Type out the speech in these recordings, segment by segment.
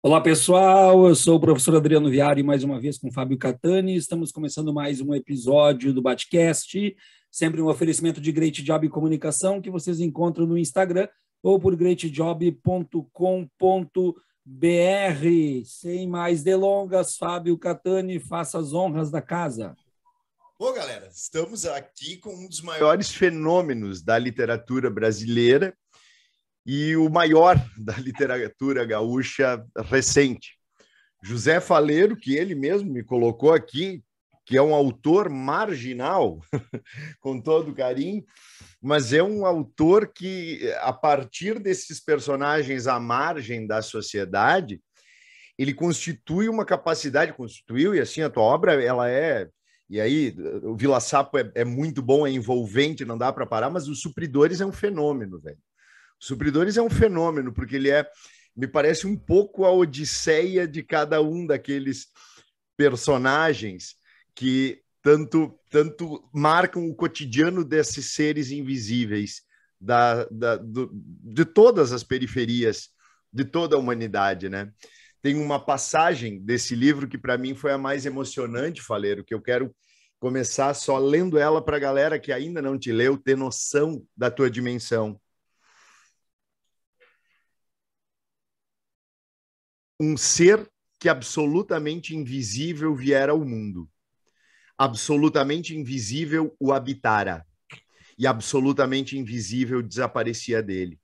Olá pessoal, eu sou o professor Adriano Viari, mais uma vez com Fábio Catani. Estamos começando mais um episódio do Batcast, sempre um oferecimento de Great Job Comunicação que vocês encontram no Instagram ou por greatjob.com.br. Sem mais delongas, Fábio Catani, faça as honras da casa. Bom, galera, estamos aqui com um dos maiores fenômenos da literatura brasileira, e o maior da literatura gaúcha recente. José Faleiro, que ele mesmo me colocou aqui, que é um autor marginal, com todo carinho, mas é um autor que, a partir desses personagens à margem da sociedade, ele constitui uma capacidade, constituiu, e assim, a tua obra, ela é. E aí, o Vila Sapo é, é muito bom, é envolvente, não dá para parar, mas os Supridores é um fenômeno, velho. Supridores é um fenômeno, porque ele é, me parece um pouco a odisseia de cada um daqueles personagens que tanto, tanto marcam o cotidiano desses seres invisíveis da, da do, de todas as periferias de toda a humanidade, né? Tem uma passagem desse livro que para mim foi a mais emocionante, Faleiro, que eu quero começar só lendo ela para a galera que ainda não te leu ter noção da tua dimensão. um ser que absolutamente invisível viera ao mundo, absolutamente invisível o habitara, e absolutamente invisível desaparecia dele.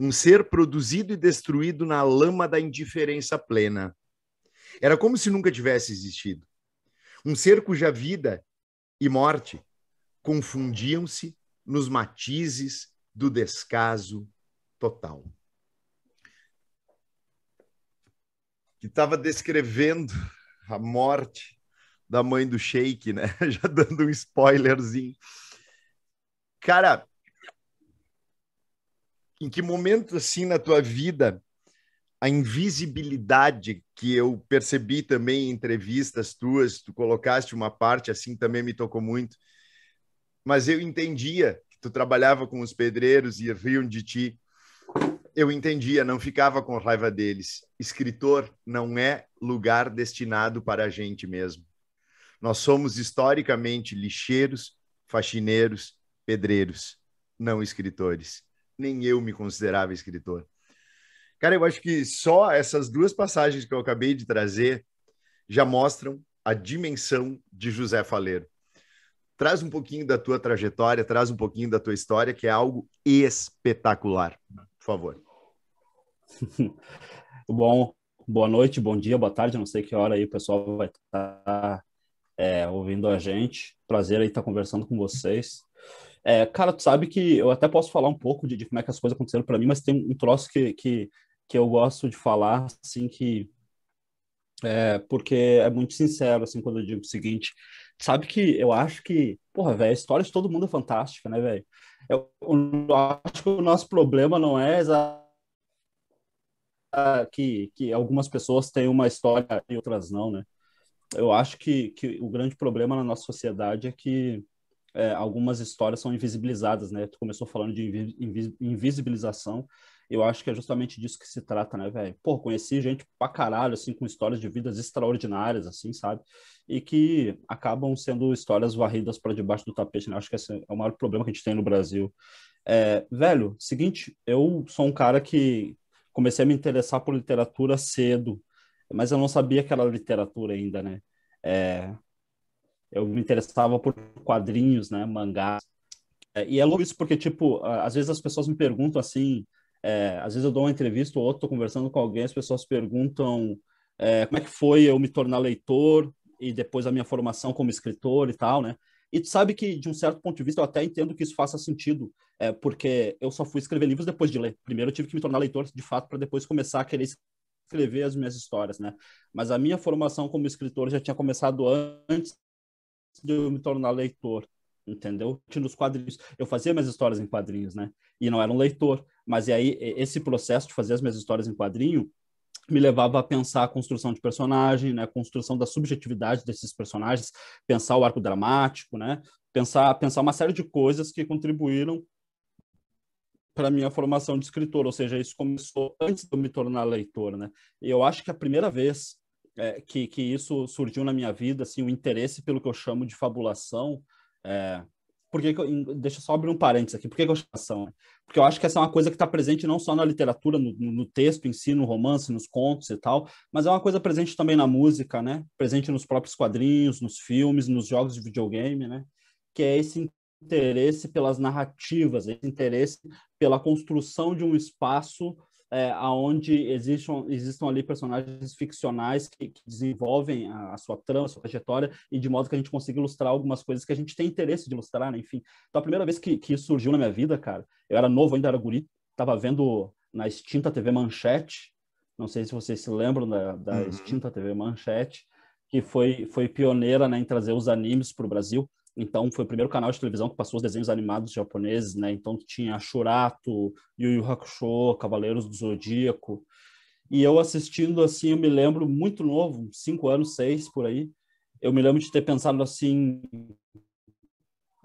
Um ser produzido e destruído na lama da indiferença plena. Era como se nunca tivesse existido. Um ser cuja vida e morte confundiam-se nos matizes do descaso total. que estava descrevendo a morte da mãe do Sheik, né? Já dando um spoilerzinho. Cara, em que momento assim na tua vida a invisibilidade que eu percebi também em entrevistas tuas, tu colocaste uma parte assim também me tocou muito. Mas eu entendia que tu trabalhava com os pedreiros e riam de ti eu entendia, não ficava com raiva deles. Escritor não é lugar destinado para a gente mesmo. Nós somos historicamente lixeiros, faxineiros, pedreiros, não escritores. Nem eu me considerava escritor. Cara, eu acho que só essas duas passagens que eu acabei de trazer já mostram a dimensão de José Faleiro. Traz um pouquinho da tua trajetória, traz um pouquinho da tua história, que é algo espetacular. Por favor. Bom, boa noite, bom dia, boa tarde, não sei que hora aí o pessoal vai estar tá, é, ouvindo a gente. Prazer aí estar tá conversando com vocês. É, cara, tu sabe que eu até posso falar um pouco de, de como é que as coisas aconteceram para mim, mas tem um troço que, que, que eu gosto de falar, assim, que é, porque é muito sincero, assim, quando eu digo o seguinte, sabe que eu acho que, porra, velho, a história de todo mundo é fantástica, né, velho? Eu, eu acho que o nosso problema não é exatamente que, que algumas pessoas têm uma história e outras não, né? Eu acho que, que o grande problema na nossa sociedade é que é, algumas histórias são invisibilizadas, né? Tu começou falando de invisibilização, eu acho que é justamente disso que se trata, né, velho? Pô, conheci gente pra caralho, assim, com histórias de vidas extraordinárias, assim, sabe? E que acabam sendo histórias varridas para debaixo do tapete, né? Acho que esse é o maior problema que a gente tem no Brasil. É, velho, seguinte, eu sou um cara que, comecei a me interessar por literatura cedo, mas eu não sabia que era literatura ainda, né? É, eu me interessava por quadrinhos, né, mangás. É, e é louco isso porque, tipo, às vezes as pessoas me perguntam assim, é, às vezes eu dou uma entrevista ou outro, tô conversando com alguém, as pessoas perguntam é, como é que foi eu me tornar leitor e depois a minha formação como escritor e tal, né? E tu sabe que, de um certo ponto de vista, eu até entendo que isso faça sentido, é, porque eu só fui escrever livros depois de ler. Primeiro eu tive que me tornar leitor, de fato, para depois começar a querer escrever as minhas histórias, né? Mas a minha formação como escritor já tinha começado antes de eu me tornar leitor, entendeu? Tinha nos quadrinhos. Eu fazia minhas histórias em quadrinhos, né? E não era um leitor. Mas e aí, esse processo de fazer as minhas histórias em quadrinho me levava a pensar a construção de personagem, né, a construção da subjetividade desses personagens, pensar o arco dramático, né, pensar, pensar uma série de coisas que contribuíram para a minha formação de escritor, ou seja, isso começou antes de eu me tornar leitor, né? E eu acho que a primeira vez é, que, que isso surgiu na minha vida, assim, o interesse pelo que eu chamo de fabulação, é, porque deixa eu só abrir um parênteses aqui, por que Porque eu acho que essa é uma coisa que está presente não só na literatura, no, no, texto em si, no romance, nos contos e tal, mas é uma coisa presente também na música, né? Presente nos próprios quadrinhos, nos filmes, nos jogos de videogame, né? Que é esse interesse pelas narrativas, esse interesse pela construção de um espaço é, aonde existam, existam ali personagens ficcionais que, que desenvolvem a, a, sua trama, a sua trajetória, e de modo que a gente consiga ilustrar algumas coisas que a gente tem interesse de ilustrar, né? enfim. Então, a primeira vez que, que isso surgiu na minha vida, cara, eu era novo, ainda era guri, estava vendo na extinta TV Manchete, não sei se vocês se lembram da, da uhum. extinta TV Manchete, que foi, foi pioneira né, em trazer os animes para o Brasil. Então, foi o primeiro canal de televisão que passou os desenhos animados japoneses, né? Então, tinha Shurato, Yu Yu Hakusho, Cavaleiros do Zodíaco. E eu assistindo, assim, eu me lembro muito novo, cinco anos, seis, por aí. Eu me lembro de ter pensado assim,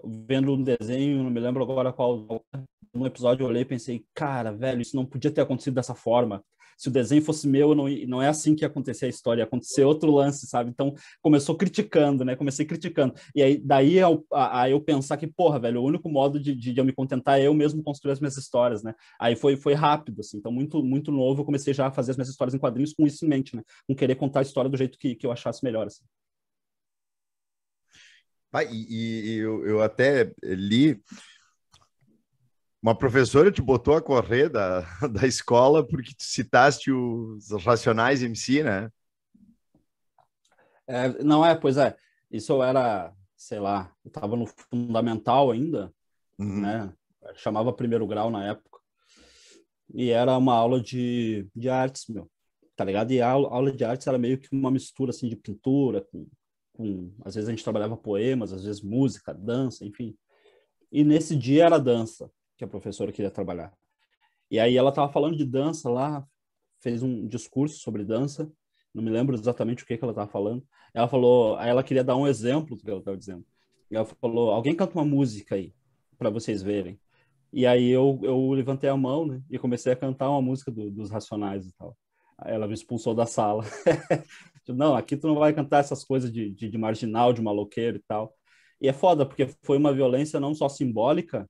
vendo um desenho, não me lembro agora qual, um episódio eu olhei e pensei, cara, velho, isso não podia ter acontecido dessa forma se o desenho fosse meu, não, não é assim que ia acontecer a história, ia acontecer outro lance, sabe? Então começou criticando, né? Comecei criticando. E aí daí é a, a, eu pensar que, porra, velho, o único modo de, de, de, eu me contentar é eu mesmo construir as minhas histórias, né? Aí foi, foi rápido, assim, então muito, muito novo, eu comecei já a fazer as minhas histórias em quadrinhos com isso em mente, né? Com querer contar a história do jeito que, que eu achasse melhor, assim. Ah, e, e eu, eu até li uma professora te botou a correr da, da escola porque tu citaste os Racionais MC, né? É, não é, pois é. Isso eu era, sei lá, eu estava no fundamental ainda, uhum. né? Eu chamava primeiro grau na época. E era uma aula de, de artes, meu. Tá ligado? E a aula de artes era meio que uma mistura, assim, de pintura com, com... Às vezes a gente trabalhava poemas, às vezes música, dança, enfim. E nesse dia era dança que a professora queria trabalhar. E aí ela estava falando de dança lá, fez um discurso sobre dança, não me lembro exatamente o que, que ela estava falando. Ela falou, ela queria dar um exemplo do que ela estava dizendo. E ela falou, alguém canta uma música aí, para vocês verem. E aí eu, eu levantei a mão né, e comecei a cantar uma música do, dos Racionais e tal. Ela me expulsou da sala. Tipo, não, aqui tu não vai cantar essas coisas de, de, de marginal, de maloqueiro e tal. E é foda, porque foi uma violência não só simbólica,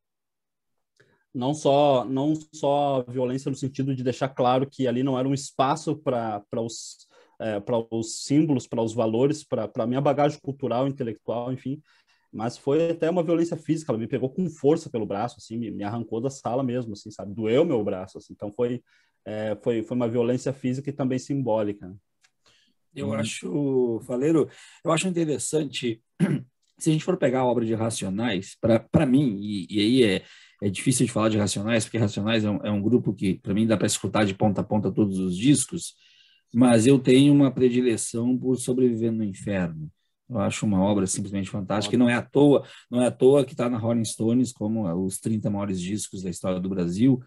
não só não só violência no sentido de deixar claro que ali não era um espaço para os é, para os símbolos para os valores para a minha bagagem cultural intelectual enfim mas foi até uma violência física ela me pegou com força pelo braço assim me, me arrancou da sala mesmo assim sabe doeu meu braço assim. então foi é, foi foi uma violência física e também simbólica eu hum. acho Faleiro eu acho interessante se a gente for pegar a obra de Racionais para mim e, e aí é é difícil de falar de Racionais, porque Racionais é um, é um grupo que, para mim, dá para escutar de ponta a ponta todos os discos, mas eu tenho uma predileção por Sobrevivendo no Inferno. Eu acho uma obra simplesmente fantástica, e não é à toa, não é à toa que está na Rolling Stones como é, os 30 maiores discos da história do Brasil,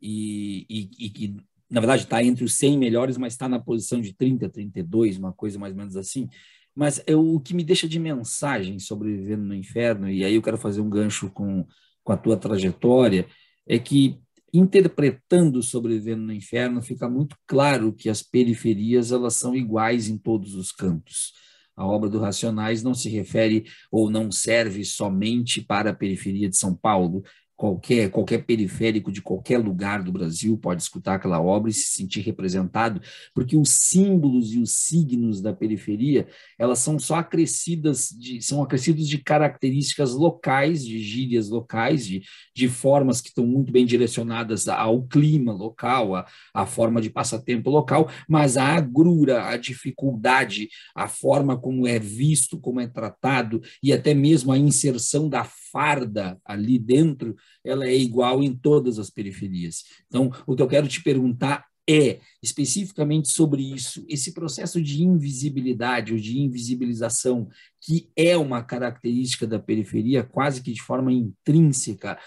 e, e, e que, na verdade, está entre os 100 melhores, mas está na posição de 30, 32, uma coisa mais ou menos assim. Mas eu, o que me deixa de mensagem sobrevivendo no inferno, e aí eu quero fazer um gancho com com a tua trajetória, é que interpretando Sobrevivendo no Inferno, fica muito claro que as periferias elas são iguais em todos os cantos. A obra do Racionais não se refere ou não serve somente para a periferia de São Paulo, qualquer qualquer periférico de qualquer lugar do Brasil pode escutar aquela obra e se sentir representado, porque os símbolos e os signos da periferia, elas são só acrescidas de são acrescidos de características locais, de gírias locais, de, de formas que estão muito bem direcionadas ao clima local, à, à forma de passatempo local, mas a agrura, a dificuldade, a forma como é visto, como é tratado e até mesmo a inserção da farda ali dentro ela é igual em todas as periferias. Então, o que eu quero te perguntar é especificamente sobre isso, esse processo de invisibilidade ou de invisibilização, que é uma característica da periferia quase que de forma intrínseca.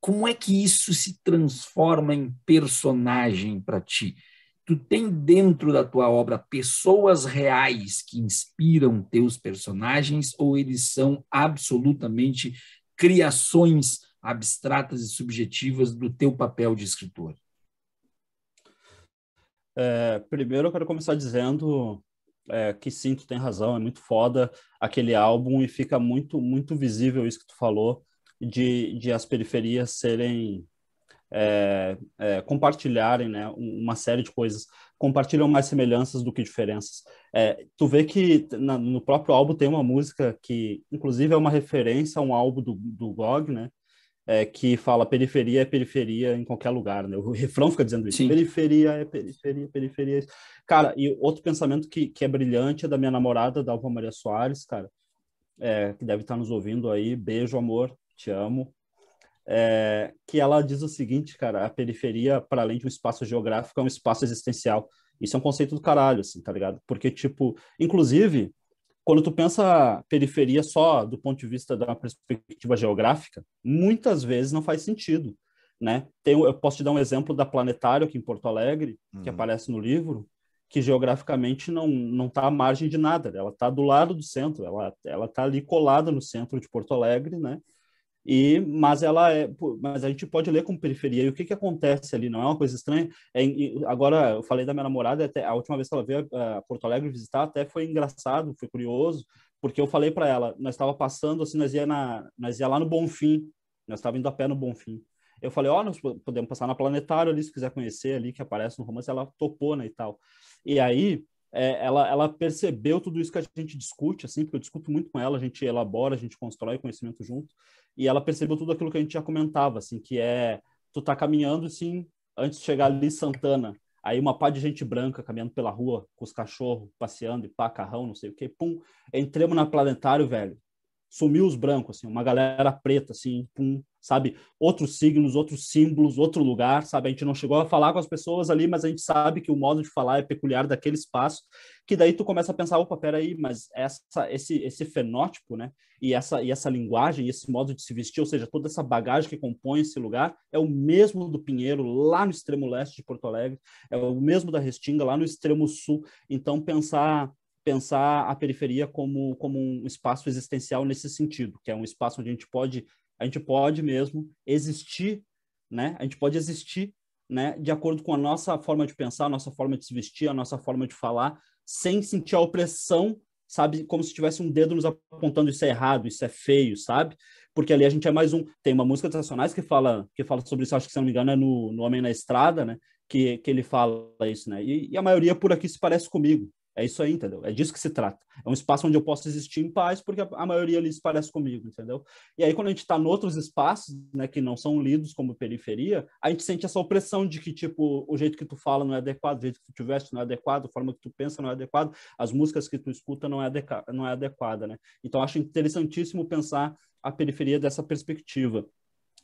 Como é que isso se transforma em personagem para ti? Tu tem dentro da tua obra pessoas reais que inspiram teus personagens ou eles são absolutamente criações abstratas e subjetivas do teu papel de escritor? É, primeiro, eu quero começar dizendo é, que sim, tu tem razão, é muito foda aquele álbum e fica muito, muito visível isso que tu falou de, de as periferias serem é, é, compartilharem né, uma série de coisas, compartilham mais semelhanças do que diferenças. É, tu vê que na, no próprio álbum tem uma música que, inclusive, é uma referência a um álbum do, do Gog, né, é, que fala periferia é periferia em qualquer lugar, né? O refrão fica dizendo isso, Sim. periferia é periferia, periferia. É cara, e outro pensamento que, que é brilhante é da minha namorada, da Alva Maria Soares, cara, é, que deve estar nos ouvindo aí, beijo, amor, te amo. É, que ela diz o seguinte, cara, a periferia, para além de um espaço geográfico, é um espaço existencial. Isso é um conceito do caralho, assim, tá ligado? Porque, tipo, inclusive, quando tu pensa periferia só do ponto de vista da perspectiva geográfica, muitas vezes não faz sentido, né? Tem, eu posso te dar um exemplo da Planetário aqui em Porto Alegre, uhum. que aparece no livro, que geograficamente não não está à margem de nada, ela está do lado do centro, ela ela está ali colada no centro de Porto Alegre, né? E, mas ela é, mas a gente pode ler como periferia. E o que que acontece ali? Não é uma coisa estranha. É, agora eu falei da minha namorada até a última vez que ela veio eh, a Porto Alegre visitar, até foi engraçado, foi curioso, porque eu falei para ela, nós estava passando assim, nós ia na, nós ia lá no Bonfim, nós estava indo a pé no Bonfim. Eu falei, ó, oh, nós podemos passar na Planetário ali se quiser conhecer ali que aparece no romance, ela topou, né, e tal. E aí é, ela, ela percebeu tudo isso que a gente discute, assim, porque eu discuto muito com ela, a gente elabora, a gente constrói conhecimento junto, e ela percebeu tudo aquilo que a gente já comentava, assim, que é, tu tá caminhando, assim, antes de chegar ali Santana, aí uma pá de gente branca caminhando pela rua, com os cachorros, passeando, e pá, carrão, não sei o que, pum, entremos na Planetário, velho, sumiu os brancos, assim, uma galera preta, assim, com sabe? Outros signos, outros símbolos, outro lugar, sabe? A gente não chegou a falar com as pessoas ali, mas a gente sabe que o modo de falar é peculiar daquele espaço, que daí tu começa a pensar, opa, peraí, mas essa, esse, esse fenótipo, né? E essa, e essa linguagem, esse modo de se vestir, ou seja, toda essa bagagem que compõe esse lugar, é o mesmo do Pinheiro, lá no extremo leste de Porto Alegre, é o mesmo da Restinga, lá no extremo sul. Então, pensar pensar a periferia como, como um espaço existencial nesse sentido, que é um espaço onde a gente pode, a gente pode mesmo existir, né? A gente pode existir, né? De acordo com a nossa forma de pensar, a nossa forma de se vestir, a nossa forma de falar, sem sentir a opressão, sabe? Como se tivesse um dedo nos apontando isso é errado, isso é feio, sabe? Porque ali a gente é mais um. Tem uma música dos Racionais que fala, que fala sobre isso, acho que se não me engano é no, no Homem na Estrada, né? Que, que ele fala isso, né? E, e a maioria por aqui se parece comigo, é isso aí, entendeu? É disso que se trata. É um espaço onde eu posso existir em paz, porque a, maioria ali se parece comigo, entendeu? E aí, quando a gente está em outros espaços, né, que não são lidos como periferia, a gente sente essa opressão de que, tipo, o jeito que tu fala não é adequado, o jeito que tu te veste não é adequado, a forma que tu pensa não é adequado, as músicas que tu escuta não é, adequa, não é adequada, né? Então, acho interessantíssimo pensar a periferia dessa perspectiva.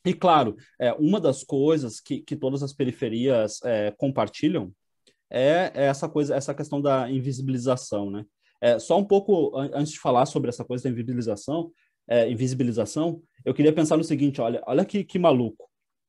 E, claro, é, uma das coisas que, que todas as periferias é, compartilham, é, é essa coisa, essa questão da invisibilização, né? É, só um pouco antes de falar sobre essa coisa da invisibilização, é, invisibilização, eu queria pensar no seguinte, olha, olha que, que maluco.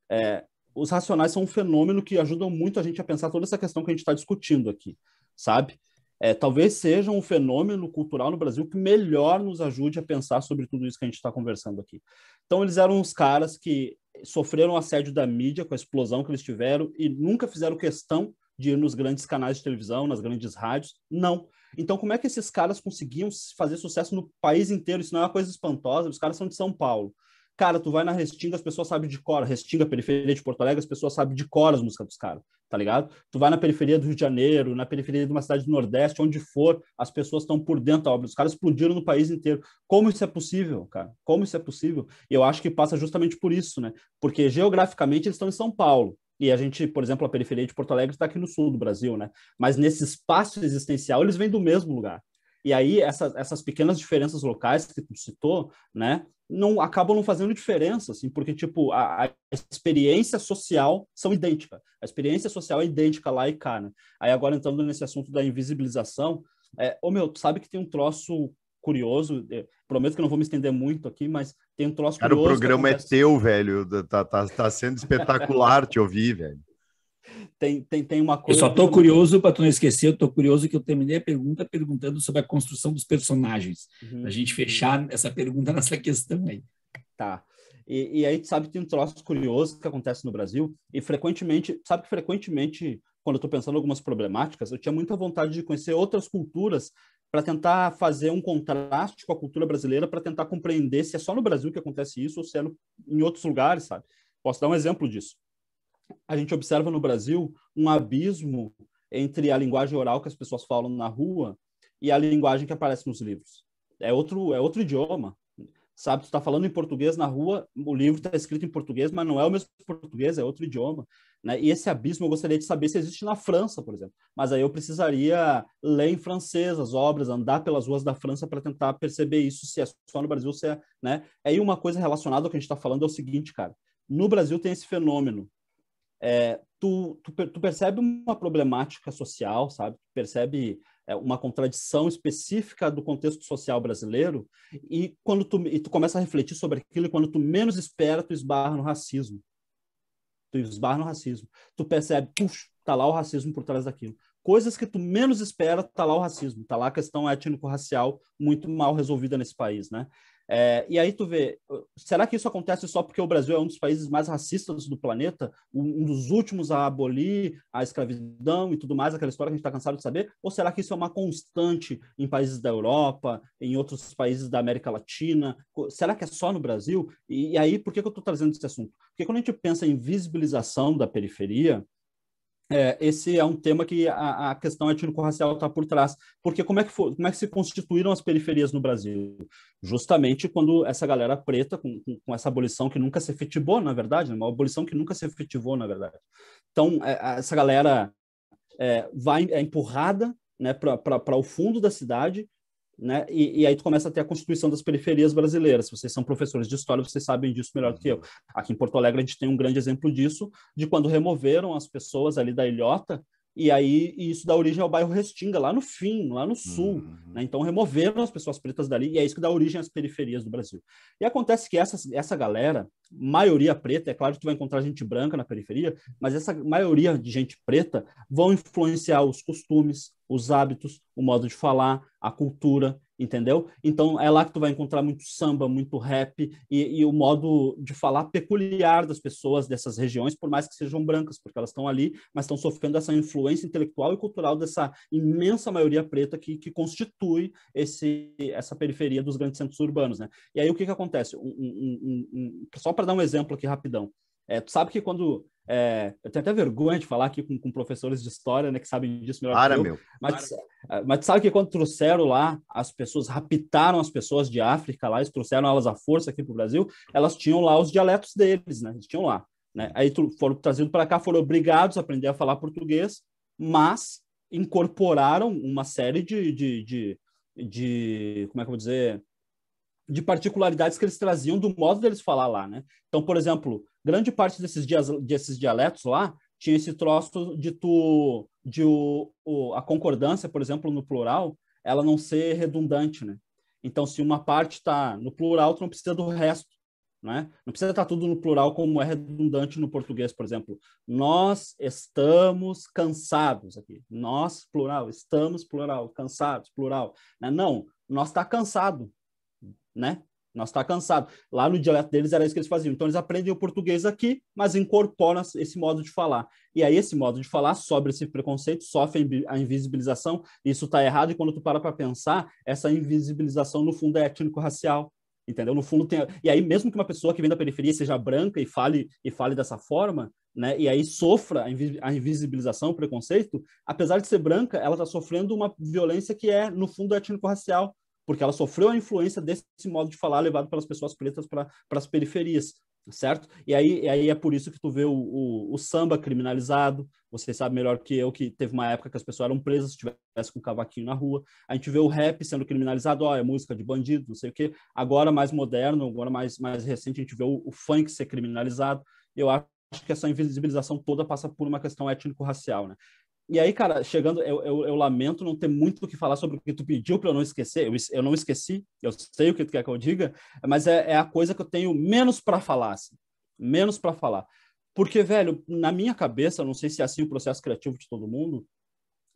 É, os racionais são um fenômeno que ajudam muito a gente a pensar toda essa questão que a gente está discutindo aqui, sabe? É, talvez seja um fenômeno cultural no Brasil que melhor nos ajude a pensar sobre tudo isso que a gente está conversando aqui. Então, eles eram uns caras que sofreram assédio da mídia com a explosão que eles tiveram e nunca fizeram questão de ir nos grandes canais de televisão, nas grandes rádios. Não. Então, como é que esses caras conseguiam fazer sucesso no país inteiro? Isso não é uma coisa espantosa. Os caras são de São Paulo. Cara, tu vai na Restinga, as pessoas sabem de cor. Restinga, periferia de Porto Alegre, as pessoas sabem de cor as músicas dos caras, tá ligado? Tu vai na periferia do Rio de Janeiro, na periferia de uma cidade do Nordeste, onde for, as pessoas estão por dentro da obra. Os caras explodiram no país inteiro. Como isso é possível, cara? Como isso é possível? E eu acho que passa justamente por isso, né? Porque geograficamente eles estão em São Paulo e a gente, por exemplo, a periferia de Porto Alegre está aqui no sul do Brasil, né? Mas nesse espaço existencial, eles vêm do mesmo lugar. E aí, essas, essas pequenas diferenças locais que tu citou, né? Não, acabam não fazendo diferença, assim, porque, tipo, a, a experiência social são idêntica. A experiência social é idêntica lá e cá, né? Aí, agora, entrando nesse assunto da invisibilização, é, ô, meu, tu sabe que tem um troço curioso, é, Prometo que não vou me estender muito aqui, mas tem um troço Cara, curioso, o programa é teu, velho. Tá, tá, tá sendo espetacular te ouvir, velho. Tem, tem, tem uma coisa. Eu só tô curioso, para tu não esquecer, eu tô curioso que eu terminei a pergunta perguntando sobre a construção dos personagens. Uhum. A gente fechar essa pergunta nessa questão aí. Tá. E, e aí, sabe, tem um troço curioso que acontece no Brasil, e frequentemente, sabe que frequentemente quando eu estou pensando em algumas problemáticas, eu tinha muita vontade de conhecer outras culturas para tentar fazer um contraste com a cultura brasileira, para tentar compreender se é só no Brasil que acontece isso ou se é em outros lugares, sabe? Posso dar um exemplo disso. A gente observa no Brasil um abismo entre a linguagem oral que as pessoas falam na rua e a linguagem que aparece nos livros. É outro, é outro idioma, sabe? Tu está falando em português na rua, o livro está escrito em português, mas não é o mesmo português, é outro idioma. Né? E esse abismo eu gostaria de saber se existe na França, por exemplo. Mas aí eu precisaria ler em francês as obras, andar pelas ruas da França para tentar perceber isso, se é só no Brasil, se é. Né? Aí é, uma coisa relacionada ao que a gente está falando é o seguinte, cara. No Brasil tem esse fenômeno. É, tu, tu, tu percebe uma problemática social, sabe? Tu percebe é, uma contradição específica do contexto social brasileiro e quando tu, e tu começa a refletir sobre aquilo e quando tu menos espera tu esbarra no racismo tu esbarra no racismo, tu percebe, puxa, tá lá o racismo por trás daquilo. Coisas que tu menos espera, tá lá o racismo, tá lá a questão étnico-racial muito mal resolvida nesse país, né? É, e aí tu vê, será que isso acontece só porque o Brasil é um dos países mais racistas do planeta, um dos últimos a abolir a escravidão e tudo mais, aquela história que a gente está cansado de saber? Ou será que isso é uma constante em países da Europa, em outros países da América Latina? Será que é só no Brasil? E, e aí, por que, que eu estou trazendo esse assunto? Porque quando a gente pensa em visibilização da periferia, é, esse é um tema que a, a questão étnico-racial está por trás. Porque como é, que como é que se constituíram as periferias no Brasil? Justamente quando essa galera preta, com, com, com essa abolição que nunca se efetivou, na verdade, né? uma abolição que nunca se efetivou, na verdade. Então, é, essa galera é, vai, é empurrada né, para o fundo da cidade né? E, e, aí tu começa a ter a constituição das periferias brasileiras. Vocês são professores de história, vocês sabem disso melhor do que eu. Aqui em Porto Alegre a gente tem um grande exemplo disso, de quando removeram as pessoas ali da ilhota e aí e isso dá origem ao bairro Restinga, lá no fim, lá no sul. Uhum. Né? Então removeram as pessoas pretas dali e é isso que dá origem às periferias do Brasil. E acontece que essa, essa galera, maioria preta, é claro que tu vai encontrar gente branca na periferia, mas essa maioria de gente preta vão influenciar os costumes, os hábitos, o modo de falar, a cultura entendeu? Então é lá que tu vai encontrar muito samba, muito rap e, e, o modo de falar peculiar das pessoas dessas regiões, por mais que sejam brancas, porque elas estão ali, mas estão sofrendo essa influência intelectual e cultural dessa imensa maioria preta que, que constitui esse, essa periferia dos grandes centros urbanos, né? E aí o que que acontece? Um, um, um, só para dar um exemplo aqui rapidão, é, tu sabe que quando é, eu tenho até vergonha de falar aqui com, com professores de história, né, que sabem disso melhor Para, que eu. Meu. Mas, Para. mas sabe que quando trouxeram lá, as pessoas raptaram as pessoas de África lá, eles trouxeram elas à força aqui para o Brasil, elas tinham lá os dialetos deles, né? Eles tinham lá. Né? Aí foram trazidos para cá, foram obrigados a aprender a falar português, mas incorporaram uma série de, de, de, de como é que eu vou dizer, de particularidades que eles traziam do modo deles falar lá, né? Então, por exemplo, grande parte desses, dias, desses dialetos lá tinha esse troço de tu de o, o, a concordância, por exemplo, no plural, ela não ser redundante, né? Então, se uma parte está no plural, tu não precisa do resto, né? Não precisa estar tá tudo no plural como é redundante no português, por exemplo. Nós estamos cansados aqui. Nós, plural. Estamos, plural. Cansados, plural. Né? Não, nós está cansado, né? Nós está cansado. Lá no dialeto deles era isso que eles faziam. Então eles aprendem o português aqui, mas incorporam esse modo de falar. E aí esse modo de falar sobe esse preconceito, sofre a invisibilização. Isso está errado. E quando tu para para pensar, essa invisibilização no fundo é étnico-racial entendeu? No fundo tem e aí mesmo que uma pessoa que vem da periferia seja branca e fale e fale dessa forma, né? E aí sofra a invisibilização, o preconceito, apesar de ser branca, ela está sofrendo uma violência que é no fundo étnico-racial, porque ela sofreu a influência desse modo de falar levado pelas pessoas pretas para as periferias, certo? E aí, e aí é por isso que tu vê o, o, o, samba criminalizado, você sabe melhor que eu que teve uma época que as pessoas eram presas se tivesse com um cavaquinho na rua, a gente vê o rap sendo criminalizado, ó, é música de bandido, não sei o quê, agora mais moderno, agora mais, mais recente, a gente vê o, o funk ser criminalizado, eu acho que essa invisibilização toda passa por uma questão étnico-racial, né? E aí, cara, chegando, eu, eu, eu, lamento não ter muito o que falar sobre o que tu pediu para eu não esquecer. Eu, eu não esqueci, eu sei o que tu quer que eu diga, mas é, é a coisa que eu tenho menos para falar, assim, menos para falar. Porque, velho, na minha cabeça, não sei se é assim o processo criativo de todo mundo,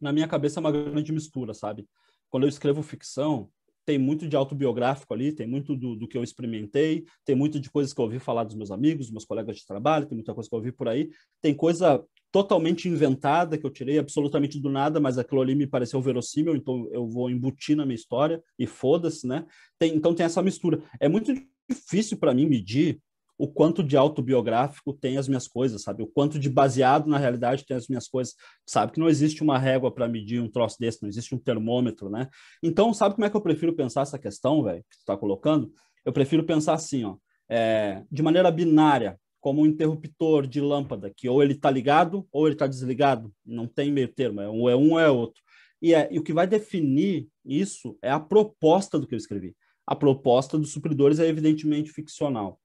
na minha cabeça é uma grande mistura, sabe? Quando eu escrevo ficção, tem muito de autobiográfico ali, tem muito do, do que eu experimentei, tem muito de coisas que eu ouvi falar dos meus amigos, dos meus colegas de trabalho, tem muita coisa que eu ouvi por aí, tem coisa totalmente inventada, que eu tirei absolutamente do nada, mas aquilo ali me pareceu verossímil, então eu vou embutir na minha história e foda-se, né? Tem, então tem essa mistura. É muito difícil para mim medir o quanto de autobiográfico tem as minhas coisas, sabe? O quanto de baseado na realidade tem as minhas coisas. Sabe que não existe uma régua para medir um troço desse, não existe um termômetro, né? Então, sabe como é que eu prefiro pensar essa questão, velho, que tu tá colocando? Eu prefiro pensar assim, ó, é, de maneira binária, como um interruptor de lâmpada, que ou ele está ligado ou ele está desligado, não tem meio termo, é um é um é outro. E, é, e o que vai definir isso é a proposta do que eu escrevi. A proposta dos supridores é evidentemente ficcional.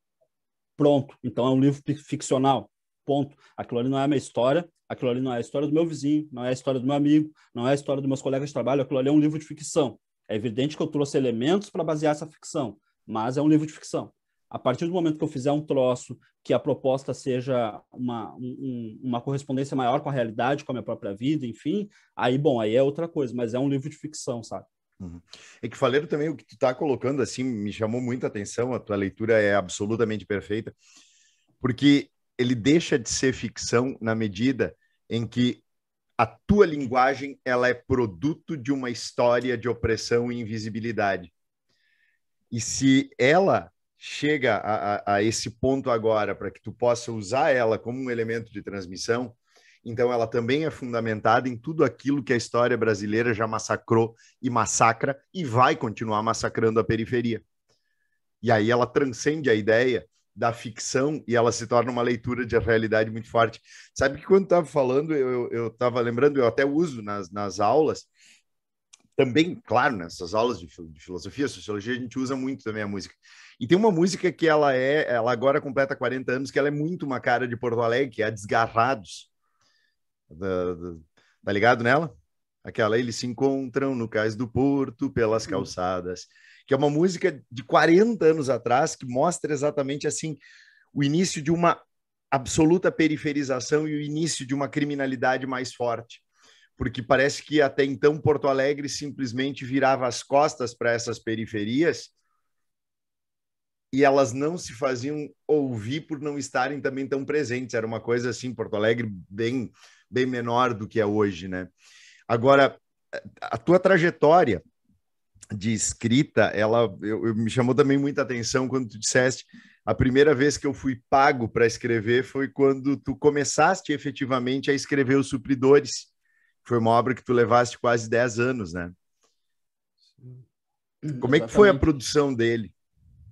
Pronto, então é um livro ficcional, ponto. Aquilo ali não é a minha história, aquilo ali não é a história do meu vizinho, não é a história do meu amigo, não é a história dos meus colegas de trabalho, aquilo ali é um livro de ficção. É evidente que eu trouxe elementos para basear essa ficção, mas é um livro de ficção. A partir do momento que eu fizer um troço que a proposta seja uma, um, uma correspondência maior com a realidade, com a minha própria vida, enfim, aí, bom, aí é outra coisa, mas é um livro de ficção, sabe? Uhum. É que Faleiro também, o que tu está colocando, assim, me chamou muita atenção, a tua leitura é absolutamente perfeita, porque ele deixa de ser ficção na medida em que a tua linguagem ela é produto de uma história de opressão e invisibilidade. E se ela chega a, a, a esse ponto agora para que tu possa usar ela como um elemento de transmissão, então ela também é fundamentada em tudo aquilo que a história brasileira já massacrou e massacra e vai continuar massacrando a periferia. E aí ela transcende a ideia da ficção e ela se torna uma leitura de realidade muito forte. Sabe que quando estava falando, eu estava lembrando, eu até uso nas, nas aulas, também, claro, nessas aulas de, de filosofia, sociologia, a gente usa muito também a música. E tem uma música que ela é, ela agora completa 40 anos, que ela é muito uma cara de Porto Alegre, que é a Desgarrados. Da, da, tá ligado nela? Aquela, eles se encontram no cais do Porto, pelas hum. calçadas. Que é uma música de 40 anos atrás, que mostra exatamente assim o início de uma absoluta periferização e o início de uma criminalidade mais forte porque parece que até então Porto Alegre simplesmente virava as costas para essas periferias e elas não se faziam ouvir por não estarem também tão presentes. Era uma coisa assim, Porto Alegre bem bem menor do que é hoje, né? Agora, a tua trajetória de escrita, ela eu, eu, me chamou também muita atenção quando tu disseste a primeira vez que eu fui pago para escrever foi quando tu começaste efetivamente a escrever os supridores foi uma obra que tu levaste quase 10 anos, né? Sim. Como é que foi a produção dele?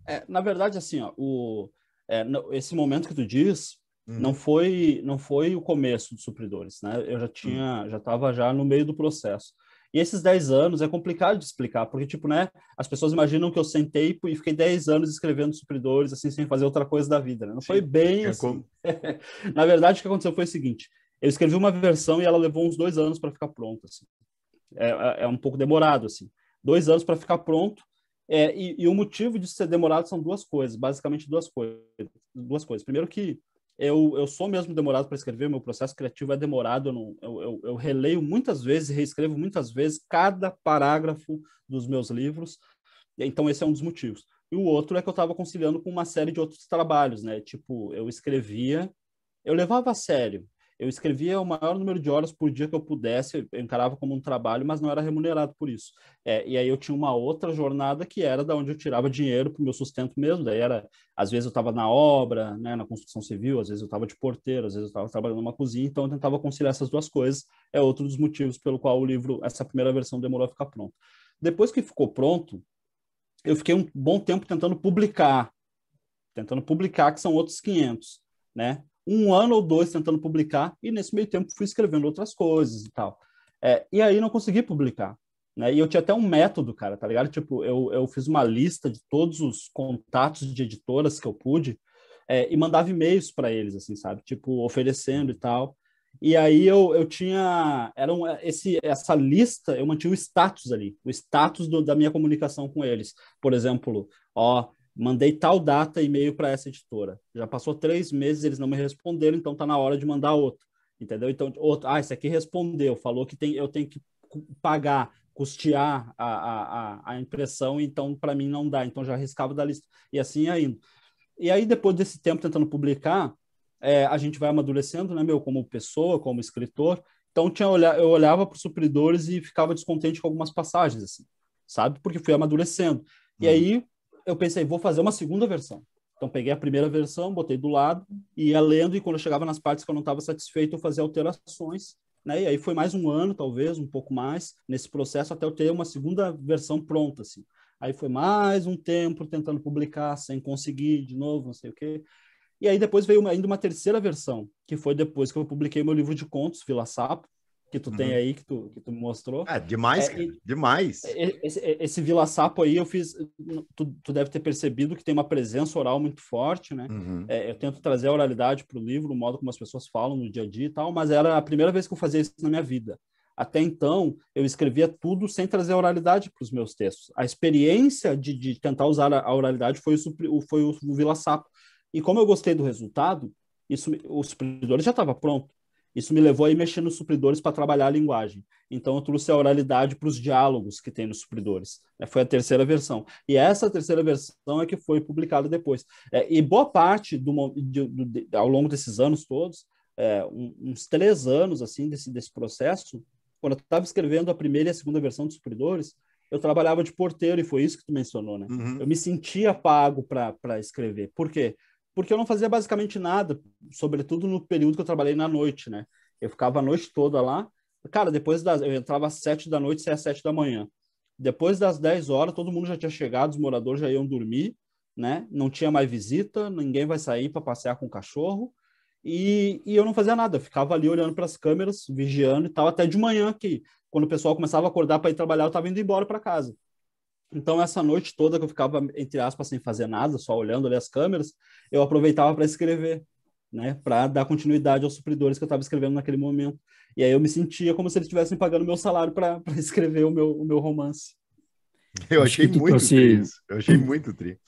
É, na verdade, assim, ó, o, é, esse momento que tu diz uhum. não foi não foi o começo dos supridores, né? Eu já tinha, uhum. já estava já no meio do processo. E esses 10 anos é complicado de explicar, porque, tipo, né, as pessoas imaginam que eu sentei e fiquei 10 anos escrevendo supridores, assim, sem fazer outra coisa da vida, né? Não Sim. foi bem é assim. Como... na verdade, o que aconteceu foi o seguinte, eu escrevi uma versão e ela levou uns dois anos para ficar pronta. Assim. É, é, é, um pouco demorado, assim. Dois anos para ficar pronto. É, e, e, o motivo de ser demorado são duas coisas, basicamente duas coisas. Duas coisas. Primeiro que eu, eu sou mesmo demorado para escrever, meu processo criativo é demorado, eu, não, eu, eu, eu releio muitas vezes, reescrevo muitas vezes cada parágrafo dos meus livros, então esse é um dos motivos. E o outro é que eu estava conciliando com uma série de outros trabalhos, né? Tipo, eu escrevia, eu levava a sério, eu escrevia o maior número de horas por dia que eu pudesse, eu encarava como um trabalho, mas não era remunerado por isso. É, e aí eu tinha uma outra jornada que era da onde eu tirava dinheiro para o meu sustento mesmo. Daí era, às vezes eu estava na obra, né, na construção civil, às vezes eu estava de porteiro, às vezes eu estava trabalhando numa cozinha, então eu tentava conciliar essas duas coisas. É outro dos motivos pelo qual o livro, essa primeira versão demorou a ficar pronto. Depois que ficou pronto, eu fiquei um bom tempo tentando publicar, tentando publicar, que são outros 500, né? um ano ou dois tentando publicar e nesse meio tempo fui escrevendo outras coisas e tal. É, e aí não consegui publicar. Né? E eu tinha até um método, cara, tá ligado? Tipo, eu, eu fiz uma lista de todos os contatos de editoras que eu pude é, e mandava e-mails para eles, assim, sabe? Tipo, oferecendo e tal. E aí eu, eu tinha... Era um, esse, essa lista, eu mantinha o status ali, o status do, da minha comunicação com eles. Por exemplo, ó, mandei tal data e-mail para essa editora. Já passou três meses, eles não me responderam, então está na hora de mandar outro. Entendeu? Então, outro, ah, esse aqui respondeu, falou que tem, eu tenho que pagar, custear a, a, a impressão, então para mim não dá, então já riscava da lista. E assim é E aí, depois desse tempo tentando publicar, é, a gente vai amadurecendo, né, meu, como pessoa, como escritor. Então, tinha, eu olhava para os supridores e ficava descontente com algumas passagens, assim, sabe? Porque fui amadurecendo. E uhum. aí, eu pensei, vou fazer uma segunda versão. Então peguei a primeira versão, botei do lado, ia lendo e quando eu chegava nas partes que eu não estava satisfeito, eu fazia alterações. Né? E aí foi mais um ano, talvez, um pouco mais, nesse processo até eu ter uma segunda versão pronta, assim. Aí foi mais um tempo tentando publicar sem conseguir, de novo, não sei o quê. E aí depois veio uma, ainda uma terceira versão, que foi depois que eu publiquei meu livro de contos, Vila Sapo, que tu uhum. tem aí, que tu, que tu mostrou. É, demais, é, cara, e, demais. Esse, esse Vila Sapo aí, eu fiz. Tu, tu deve ter percebido que tem uma presença oral muito forte, né? Uhum. É, eu tento trazer a oralidade para o livro, o modo como as pessoas falam no dia a dia e tal, mas era a primeira vez que eu fazia isso na minha vida. Até então, eu escrevia tudo sem trazer a oralidade para os meus textos. A experiência de, de tentar usar a oralidade foi o, foi o Vila Sapo. E como eu gostei do resultado, isso, o supridor já estava pronto. Isso me levou a ir mexendo nos supridores para trabalhar a linguagem. Então, eu trouxe a oralidade para os diálogos que tem nos supridores. Né? Foi a terceira versão. E essa terceira versão é que foi publicada depois. É, e boa parte, do, de, de, ao longo desses anos todos, é, um, uns três anos assim desse, desse processo, quando eu estava escrevendo a primeira e a segunda versão dos supridores, eu trabalhava de porteiro, e foi isso que tu mencionou, né? Uhum. Eu me sentia pago para escrever. Por quê? Porque porque eu não fazia basicamente nada, sobretudo no período que eu trabalhei na noite, né? Eu ficava a noite toda lá. Cara, depois das. Eu entrava às sete da noite, saía às sete da manhã. Depois das dez horas, todo mundo já tinha chegado, os moradores já iam dormir, né? Não tinha mais visita, ninguém vai sair para passear com o cachorro. E, e eu não fazia nada, eu ficava ali olhando para as câmeras, vigiando e tal, até de manhã, que quando o pessoal começava a acordar para ir trabalhar, eu estava indo embora para casa. Então, essa noite toda que eu ficava, entre aspas, sem fazer nada, só olhando ali as câmeras, eu aproveitava para escrever, né? Para dar continuidade aos supridores que eu estava escrevendo naquele momento. E aí eu me sentia como se eles estivessem pagando meu salário para escrever o meu, o meu romance. Eu achei muito triste. Eu achei muito triste.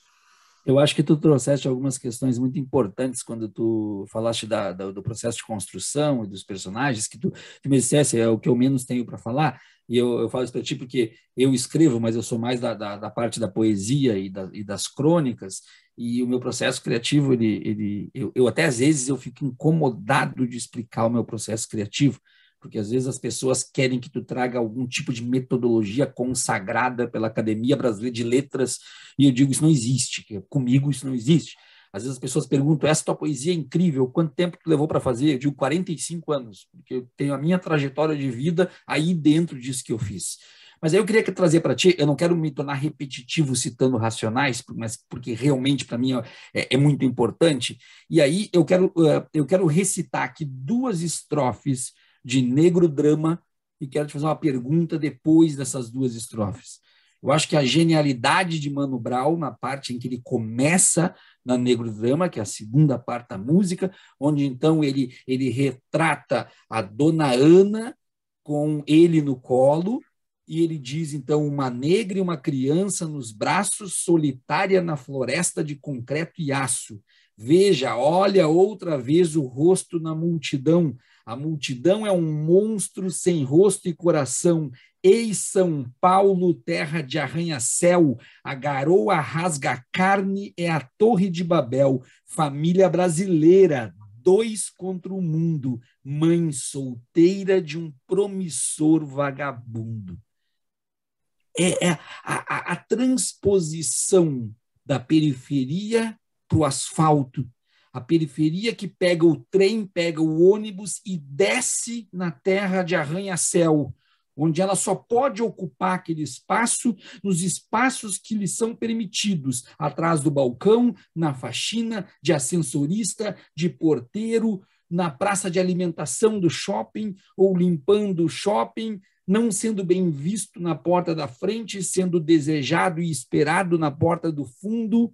Eu acho que tu trouxeste algumas questões muito importantes quando tu falaste da, da, do processo de construção e dos personagens, que tu, tu me dissesse, é o que eu menos tenho para falar, e eu, eu falo isso para ti porque eu escrevo, mas eu sou mais da, da, da parte da poesia e, da, e, das crônicas, e o meu processo criativo, ele, ele eu, eu até às vezes eu fico incomodado de explicar o meu processo criativo, porque às vezes as pessoas querem que tu traga algum tipo de metodologia consagrada pela Academia Brasileira de Letras, e eu digo, isso não existe, comigo isso não existe. Às vezes as pessoas perguntam, essa tua poesia é incrível, quanto tempo tu levou para fazer? Eu digo 45 anos, porque eu tenho a minha trajetória de vida aí dentro disso que eu fiz. Mas aí eu queria trazer para ti, eu não quero me tornar repetitivo citando racionais, mas porque realmente para mim é, é, é, muito importante. E aí eu quero, eh, eu quero recitar aqui duas estrofes de negro drama e quero te fazer uma pergunta depois dessas duas estrofes. Eu acho que a genialidade de Mano Brown, na parte em que ele começa na Negro Drama, que é a segunda parte da música, onde então ele, ele retrata a Dona Ana com ele no colo, e ele diz então uma negra e uma criança nos braços, solitária na floresta de concreto e aço. Veja, olha outra vez o rosto na multidão, a multidão é um monstro sem rosto e coração. Ei, São Paulo, terra de arranha-céu, a garoa rasga carne, é a Torre de Babel. Família brasileira, dois contra o mundo, mãe solteira de um promissor vagabundo. É, é a, a, a transposição da periferia para o asfalto, a periferia que pega o trem, pega o ônibus e desce na terra de arranha-céu, onde ela só pode ocupar aquele espaço nos espaços que lhe são permitidos, atrás do balcão, na faxina, de ascensorista, de porteiro, na praça de alimentação do shopping ou limpando o shopping, não sendo bem visto na porta da frente, sendo desejado e esperado na porta do fundo.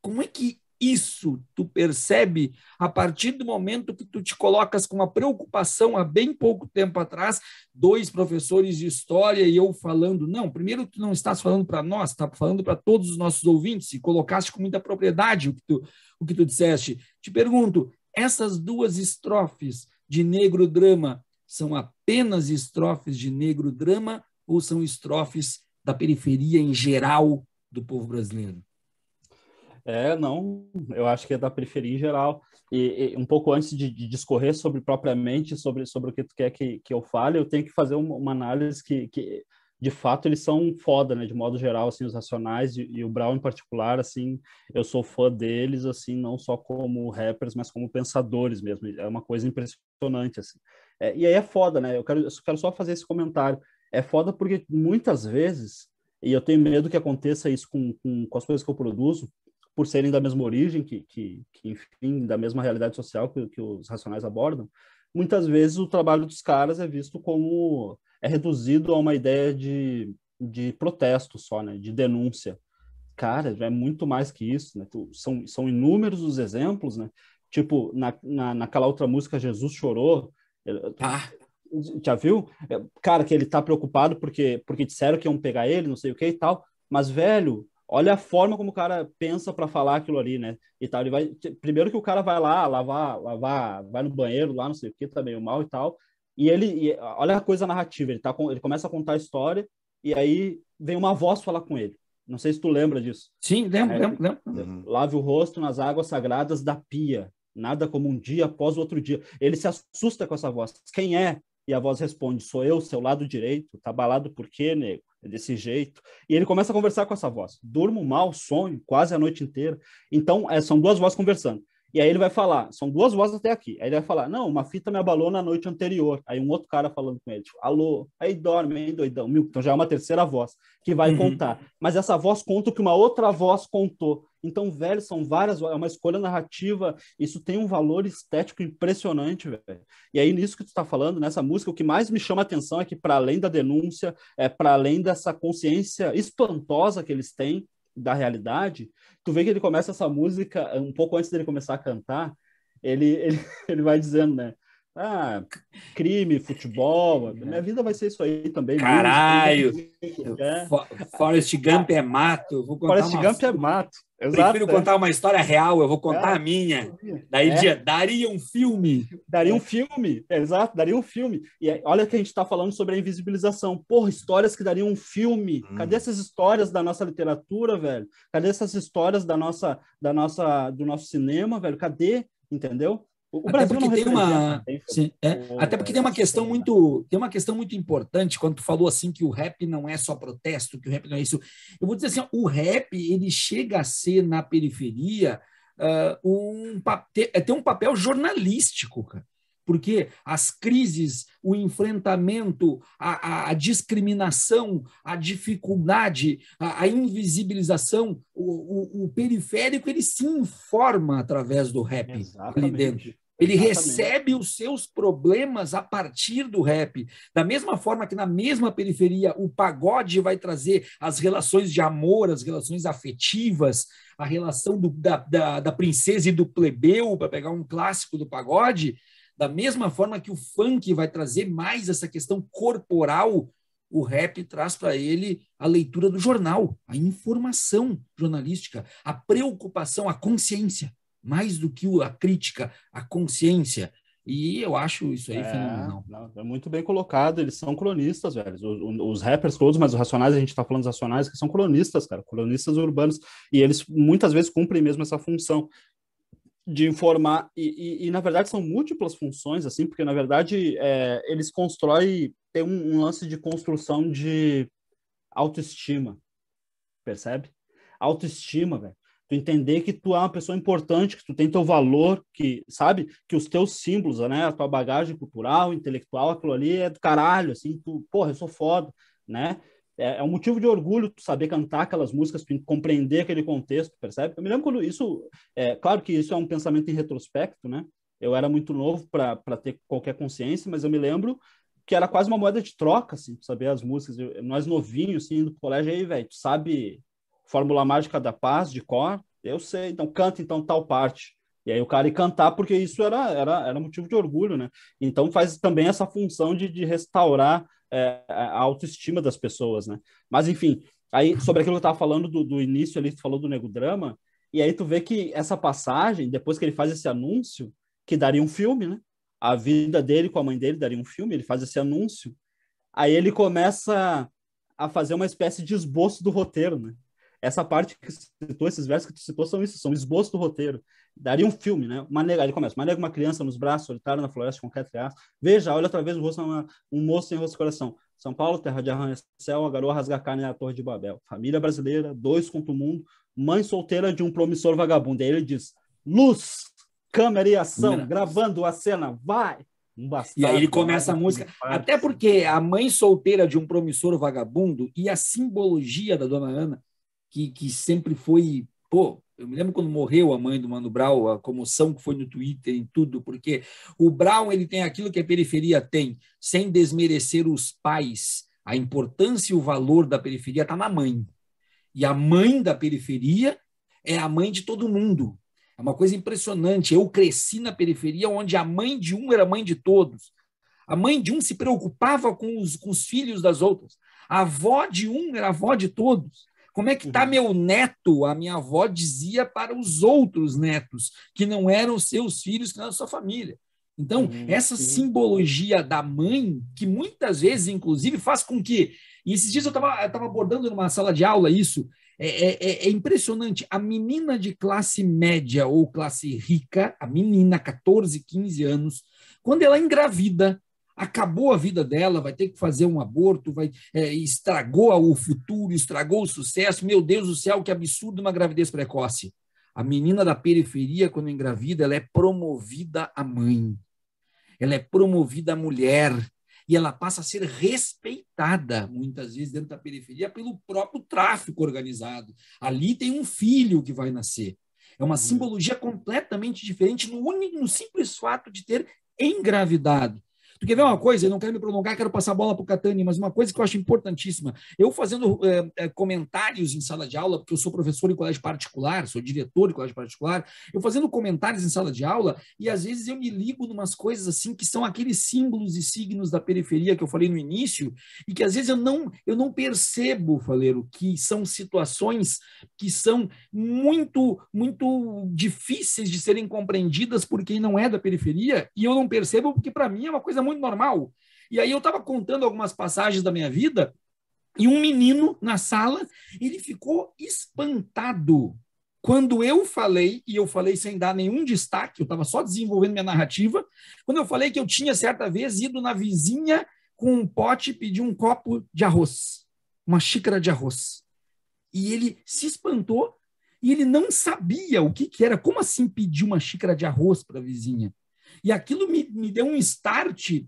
Como é que isso tu percebe a partir do momento que tu te colocas com uma preocupação há bem pouco tempo atrás, dois professores de história e eu falando, não, primeiro tu não estás falando para nós, está falando para todos os nossos ouvintes e colocaste com muita propriedade o que tu, o que tu disseste. Te pergunto, essas duas estrofes de negro drama são apenas estrofes de negro drama ou são estrofes da periferia em geral do povo brasileiro? É, não, eu acho que é da periferia em geral. E, e um pouco antes de, de, discorrer sobre propriamente, sobre, sobre o que tu quer que, que eu fale, eu tenho que fazer uma, uma análise que, que, de fato, eles são foda, né? De modo geral, assim, os Racionais e, e, o Brown em particular, assim, eu sou fã deles, assim, não só como rappers, mas como pensadores mesmo. É uma coisa impressionante, assim. É, e aí é foda, né? Eu quero, eu quero só fazer esse comentário. É foda porque muitas vezes, e eu tenho medo que aconteça isso com, com, com as coisas que eu produzo, por serem da mesma origem, que, que, que enfim, da mesma realidade social que, que, os racionais abordam, muitas vezes o trabalho dos caras é visto como é reduzido a uma ideia de, de protesto só, né? De denúncia. Cara, é muito mais que isso, né? São, são inúmeros os exemplos, né? Tipo, na, na, naquela outra música, Jesus Chorou, eh, ah já viu? Eh, cara, que ele tá preocupado porque, porque disseram que iam pegar ele, não sei o que e tal. Mas, velho, olha a forma como o cara pensa para falar aquilo ali, né? E tal, ele vai primeiro que o cara vai lá lavar, lavar, vai no banheiro lá, não sei o que, tá meio mal e tal. E ele e, olha a coisa narrativa, ele tá ele começa a contar a história e aí vem uma voz falar com ele. Não sei se tu lembra disso. Sim, lembro, é, lembro, lembro. Uhum. Lave o rosto nas águas sagradas da pia. Nada como um dia após o outro dia. Ele se assusta com essa voz. Quem é? E a voz responde: Sou eu, seu lado direito. Tá balado por quê, nego? É desse jeito. E ele começa a conversar com essa voz. Durmo mal, sonho quase a noite inteira. Então, é, são duas vozes conversando. E aí ele vai falar, são duas vozes até aqui. Aí ele vai falar, não, uma fita me abalou na noite anterior. Aí um outro cara falando com ele, tipo, alô, aí dorme, hein, doidão. Então já é uma terceira voz que vai uhum. contar. Mas essa voz conta o que uma outra voz contou. Então, velho, são várias, é uma escolha narrativa, isso tem um valor estético impressionante, velho. E aí, nisso que tu está falando, nessa música, o que mais me chama a atenção é que, para além da denúncia, é para além dessa consciência espantosa que eles têm, da realidade, tu vê que ele começa essa música um pouco antes dele começar a cantar, ele, ele, ele vai dizendo, né? Ah, crime, futebol, né? minha vida vai ser isso aí também. Caralho! Mesmo. É. Forrest Gump é mato. Vou Forrest uma... Gump é mato. Exato, Prefiro é. contar uma história real, eu vou contar é, a minha. Daí é. daria um filme. Daria um filme, exato, daria um filme. E olha que a gente está falando sobre a invisibilização. Porra, histórias que dariam um filme. Hum. Cadê essas histórias da nossa literatura, velho? Cadê essas histórias da nossa, da nossa, do nosso cinema, velho? Cadê? Entendeu? O Brasil não tem uma, né? sim, é, o, até porque tem uma questão muito, tem uma questão muito importante quando tu falou assim que o rap não é só protesto, que o rap não é isso. Eu vou dizer assim, ó, o rap ele chega a ser na periferia uh, um é, tem, ter um papel jornalístico, cara porque as crises, o enfrentamento, a, a, a discriminação, a dificuldade, a, a invisibilização, o, o, o, periférico ele se informa através do rap Exatamente. ali dentro. Ele recebe os seus problemas a partir do rap. Da mesma forma que na mesma periferia o pagode vai trazer as relações de amor, as relações afetivas, a relação do, da, da, da princesa e do plebeu, para pegar um clássico do pagode, da mesma forma que o funk vai trazer mais essa questão corporal, o rap traz para ele a leitura do jornal, a informação jornalística, a preocupação, a consciência mais do que a crítica, a consciência. E eu acho isso aí é, fenomenal. Não, é muito bem colocado, eles são cronistas, velho. Os, os, rappers todos, mas os racionais, a gente tá falando dos racionais, que são cronistas, cara, cronistas urbanos. E eles muitas vezes cumprem mesmo essa função de informar. E, e, e na verdade são múltiplas funções, assim, porque na verdade é, eles constroem, tem um, um lance de construção de autoestima, percebe? Autoestima, velho tu entender que tu é uma pessoa importante, que tu tem teu valor, que, sabe, que os teus símbolos, né, a tua bagagem cultural, intelectual, aquilo ali é do caralho, assim, tu, porra, eu sou foda, né? É, é um motivo de orgulho tu saber cantar aquelas músicas, tu compreender aquele contexto, percebe? Eu me lembro quando isso, é claro que isso é um pensamento em retrospecto, né? Eu era muito novo para ter qualquer consciência, mas eu me lembro que era quase uma moeda de troca, assim, tu saber as músicas. Eu, nós novinhos, assim, indo pro colégio, aí, velho, tu sabe Fórmula Mágica da Paz, de cor, eu sei, então canta então tal parte. E aí o cara ia cantar, porque isso era, era, era motivo de orgulho, né? Então faz também essa função de, de restaurar é, a autoestima das pessoas, né? Mas enfim, aí sobre aquilo que eu tava falando do, do início ali, tu falou do Nego Drama, e aí tu vê que essa passagem, depois que ele faz esse anúncio, que daria um filme, né? A vida dele com a mãe dele daria um filme, ele faz esse anúncio. Aí ele começa a fazer uma espécie de esboço do roteiro, né? essa parte que citou, esses versos que tu citou são isso, são esboço do roteiro. Daria um filme, né? Uma nega, ele começa, uma nega uma criança nos braços, solitária na floresta com quatro reais. Veja, olha outra vez o rosto, uma, um moço em rosto e coração. São Paulo, terra de arranha-céu, a garoa rasga a carne na Torre de Babel. Família brasileira, dois contra o mundo, mãe solteira de um promissor vagabundo. E aí ele diz, luz, câmera e ação, gravando a cena, vai! Um e aí ele começa a né? música. Até porque a mãe solteira de um promissor vagabundo e a simbologia da dona Ana que, que sempre foi, pô, eu me lembro quando morreu a mãe do Mano Brown, a comoção que foi no Twitter, em tudo, porque o Brown ele tem aquilo que a periferia tem, sem desmerecer os pais. A importância e o valor da periferia está na mãe. E a mãe da periferia é a mãe de todo mundo. É uma coisa impressionante. Eu cresci na periferia onde a mãe de um era mãe de todos. A mãe de um se preocupava com os, com os filhos das outras. A avó de um era avó de todos. Como é que está uhum. meu neto? A minha avó dizia para os outros netos, que não eram seus filhos, que não eram sua família. Então, uhum, essa simbologia da mãe, que muitas vezes, inclusive, faz com que. E esses dias eu estava abordando numa sala de aula isso. É, é, é, é, impressionante. A menina de classe média ou classe rica, a menina, 14, 15 anos, quando ela é engravida, acabou a vida dela, vai ter que fazer um aborto, vai é, estragou o futuro, estragou o sucesso. Meu Deus do céu, que absurdo uma gravidez precoce. A menina da periferia, quando engravida, ela é promovida a mãe, ela é promovida a mulher, e ela passa a ser respeitada, muitas vezes, dentro da periferia, pelo próprio tráfico organizado. Ali tem um filho que vai nascer. É uma uhum. simbologia completamente diferente no, único, no simples fato de ter engravidado. Porque vê uma coisa, eu não quero me prolongar, quero passar a bola para o Catani, mas uma coisa que eu acho importantíssima. Eu fazendo é, comentários em sala de aula, porque eu sou professor em colégio particular, sou diretor de colégio particular, eu fazendo comentários em sala de aula e às vezes eu me ligo numas coisas assim que são aqueles símbolos e signos da periferia que eu falei no início e que às vezes eu não, eu não percebo, Faleiro, que são situações que são muito, muito difíceis de serem compreendidas por quem não é da periferia e eu não percebo porque para mim é uma coisa muito normal. E aí eu estava contando algumas passagens da minha vida e um menino na sala, ele ficou espantado quando eu falei, e eu falei sem dar nenhum destaque, eu estava só desenvolvendo minha narrativa, quando eu falei que eu tinha certa vez ido na vizinha com um pote pedir um copo de arroz, uma xícara de arroz. E ele se espantou e ele não sabia o que, que era. Como assim pedir uma xícara de arroz para a vizinha? E aquilo me, me deu um start. E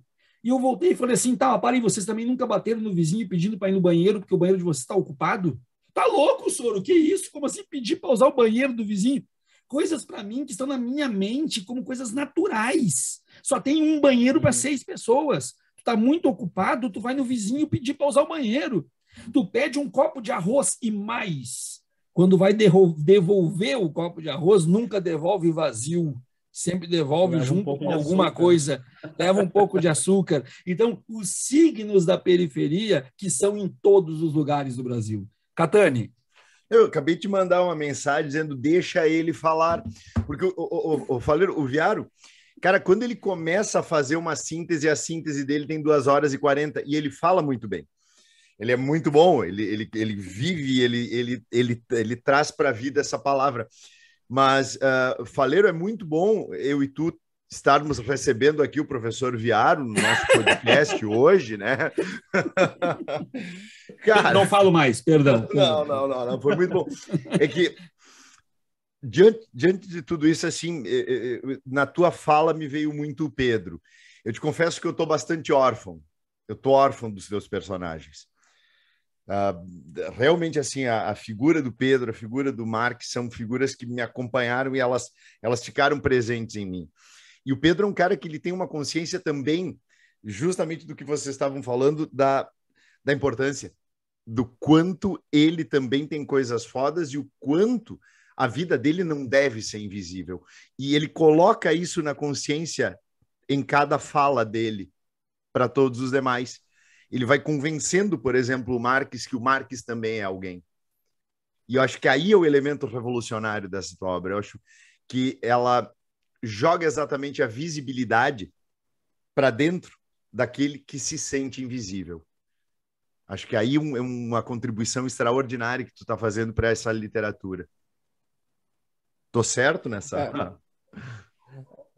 eu voltei e falei assim: tá, parem, vocês também nunca bateram no vizinho pedindo para ir no banheiro, porque o banheiro de vocês está ocupado? Tá louco, soro? Que isso? Como assim pedir para usar o banheiro do vizinho? Coisas para mim que estão na minha mente como coisas naturais. Só tem um banheiro para uhum. seis pessoas. Tu tá muito ocupado, tu vai no vizinho pedir para usar o banheiro. Tu pede um copo de arroz e mais. Quando vai devolver o copo de arroz, nunca devolve vazio sempre devolve leva junto um com de alguma açúcar. coisa, leva um pouco de açúcar. Então, os signos da periferia que são em todos os lugares do Brasil. Catani. Eu acabei de mandar uma mensagem dizendo deixa ele falar, porque o, o, o, o, Faleiro, o Viaro, cara, quando ele começa a fazer uma síntese, a síntese dele tem duas horas e 40 e ele fala muito bem. Ele é muito bom, ele, ele, ele vive, ele, ele, ele, ele traz para a vida essa palavra. Mas uh, Faleiro é muito bom, eu e tu estarmos recebendo aqui o professor Viaro no nosso podcast hoje, né? Cara, não falo mais, perdão. Não, não, não, não, foi muito bom. É que diante, diante de tudo isso, assim, eh, eh, eh, na tua fala me veio muito o Pedro. Eu te confesso que eu estou bastante órfão. Eu estou órfão dos teus personagens. Uh, realmente assim a, a, figura do Pedro, a figura do Mark são figuras que me acompanharam e elas elas ficaram presentes em mim. E o Pedro é um cara que ele tem uma consciência também justamente do que vocês estavam falando da da importância do quanto ele também tem coisas fodas e o quanto a vida dele não deve ser invisível. E ele coloca isso na consciência em cada fala dele para todos os demais ele vai convencendo, por exemplo, o Marx que o Marx também é alguém. E eu acho que aí é o elemento revolucionário dessa tua obra. Eu acho que ela joga exatamente a visibilidade para dentro daquele que se sente invisível. Acho que aí é uma contribuição extraordinária que tu está fazendo para essa literatura. Tô certo nessa? É.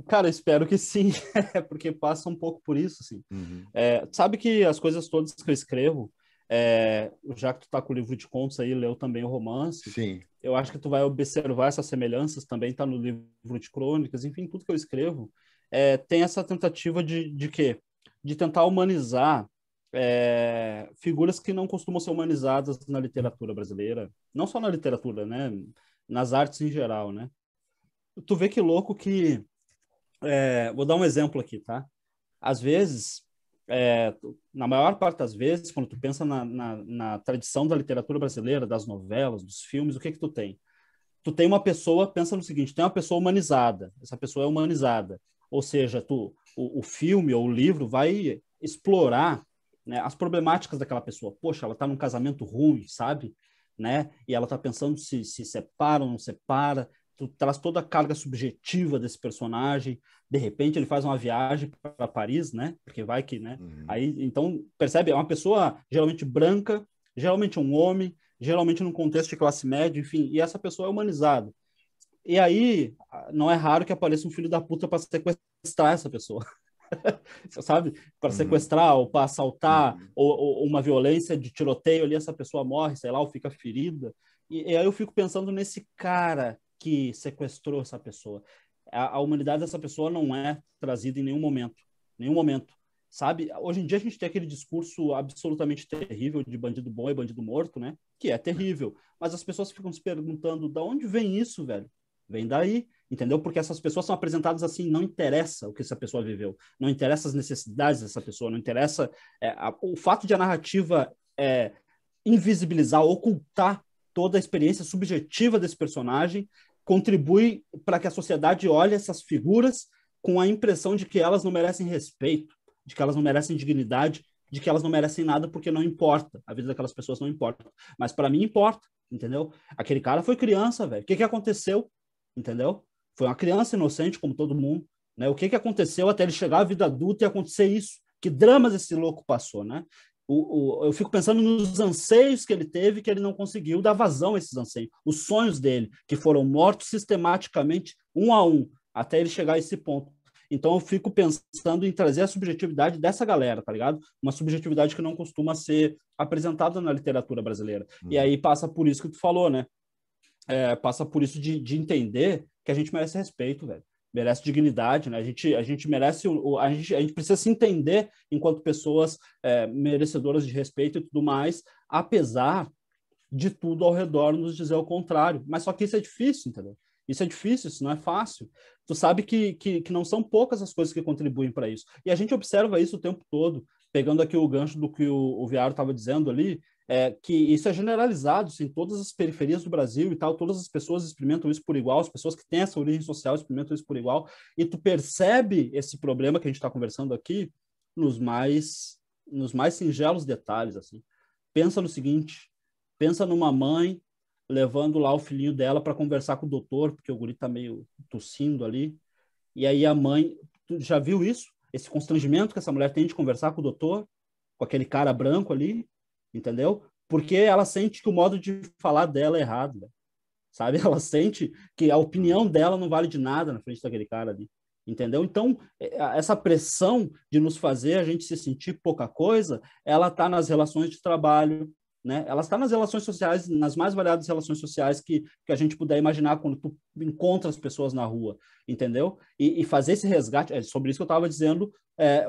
Cara, espero que sim, porque passa um pouco por isso, assim. Uhum. É, sabe que as coisas todas que eu escrevo, é, já que tu tá com o livro de contos aí, leu também o romance. Sim. Eu acho que tu vai observar essas semelhanças, também tá no livro de crônicas, enfim, tudo que eu escrevo. É, tem essa tentativa de, de quê? De tentar humanizar é, figuras que não costumam ser humanizadas na literatura brasileira. Não só na literatura, né? Nas artes em geral, né? Tu vê que louco que é, vou dar um exemplo aqui, tá? Às vezes, é, na maior parte das vezes, quando tu pensa na, na, na, tradição da literatura brasileira, das novelas, dos filmes, o que que tu tem? Tu tem uma pessoa, pensa no seguinte, tem é uma pessoa humanizada, essa pessoa é humanizada, ou seja, tu, o, o filme ou o livro vai explorar né, as problemáticas daquela pessoa. Poxa, ela está num casamento ruim, sabe? Né? E ela está pensando se se separa ou não separa, tu traz toda a carga subjetiva desse personagem, de repente ele faz uma viagem para Paris, né? Porque vai que, né? Uhum. Aí, então, percebe, é uma pessoa geralmente branca, geralmente um homem, geralmente num contexto de classe média, enfim, e essa pessoa é humanizada. E aí, não é raro que apareça um filho da puta para sequestrar essa pessoa. sabe? Para uhum. sequestrar ou para assaltar, uhum. ou, ou, uma violência de tiroteio ali, essa pessoa morre, sei lá, ou fica ferida. E, e aí eu fico pensando nesse cara que sequestrou essa pessoa. A, a humanidade dessa pessoa não é trazida em nenhum momento, nenhum momento. Sabe? Hoje em dia a gente tem aquele discurso absolutamente terrível de bandido bom e bandido morto, né? Que é terrível. Mas as pessoas ficam se perguntando, da onde vem isso, velho? Vem daí entendeu? Porque essas pessoas são apresentadas assim, não interessa o que essa pessoa viveu, não interessa as necessidades dessa pessoa, não interessa é, a, o fato de a narrativa é, invisibilizar, ocultar toda a experiência subjetiva desse personagem contribui para que a sociedade olhe essas figuras com a impressão de que elas não merecem respeito, de que elas não merecem dignidade, de que elas não merecem nada porque não importa. A vida daquelas pessoas não importa. Mas para mim importa, entendeu? Aquele cara foi criança, velho. O que, que aconteceu? Entendeu? Foi uma criança inocente, como todo mundo. Né? O que, que aconteceu até ele chegar à vida adulta e acontecer isso? Que dramas esse louco passou, né? O, o, eu fico pensando nos anseios que ele teve que ele não conseguiu dar vazão a esses anseios, os sonhos dele, que foram mortos sistematicamente, um a um, até ele chegar a esse ponto. Então eu fico pensando em trazer a subjetividade dessa galera, tá ligado? Uma subjetividade que não costuma ser apresentada na literatura brasileira. Hum. E uhum. aí passa por isso que tu falou, né? É, passa por isso de, de entender que a gente merece respeito, velho merece dignidade, né? A gente, a gente merece, a gente, a gente precisa se entender enquanto pessoas é, merecedoras de respeito e tudo mais, apesar de tudo ao redor nos dizer o contrário. Mas só que isso é difícil, entendeu? Isso é difícil, isso não é fácil. Tu sabe que, que, que não são poucas as coisas que contribuem para isso. E a gente observa isso o tempo todo, pegando aqui o gancho do que o, o Viário estava dizendo ali, é, que isso é generalizado assim, em todas as periferias do Brasil e tal, todas as pessoas experimentam isso por igual, as pessoas que têm essa origem social experimentam isso por igual, e tu percebe esse problema que a gente está conversando aqui nos mais nos mais singelos detalhes assim. Pensa no seguinte, pensa numa mãe levando lá o filhinho dela para conversar com o doutor, porque o guri está meio tossindo ali. E aí a mãe, tu já viu isso? Esse constrangimento que essa mulher tem de conversar com o doutor, com aquele cara branco ali? entendeu? Porque ela sente que o modo de falar dela é errado, né? sabe? Ela sente que a opinião dela não vale de nada na frente daquele cara ali, entendeu? Então, é, essa pressão de nos fazer a gente se sentir pouca coisa, ela está nas relações de trabalho, né? Ela está nas relações sociais, nas mais variadas relações sociais que, que a gente puder imaginar quando tu encontra as pessoas na rua, entendeu? E, e fazer esse resgate, é sobre isso que eu estava dizendo, é,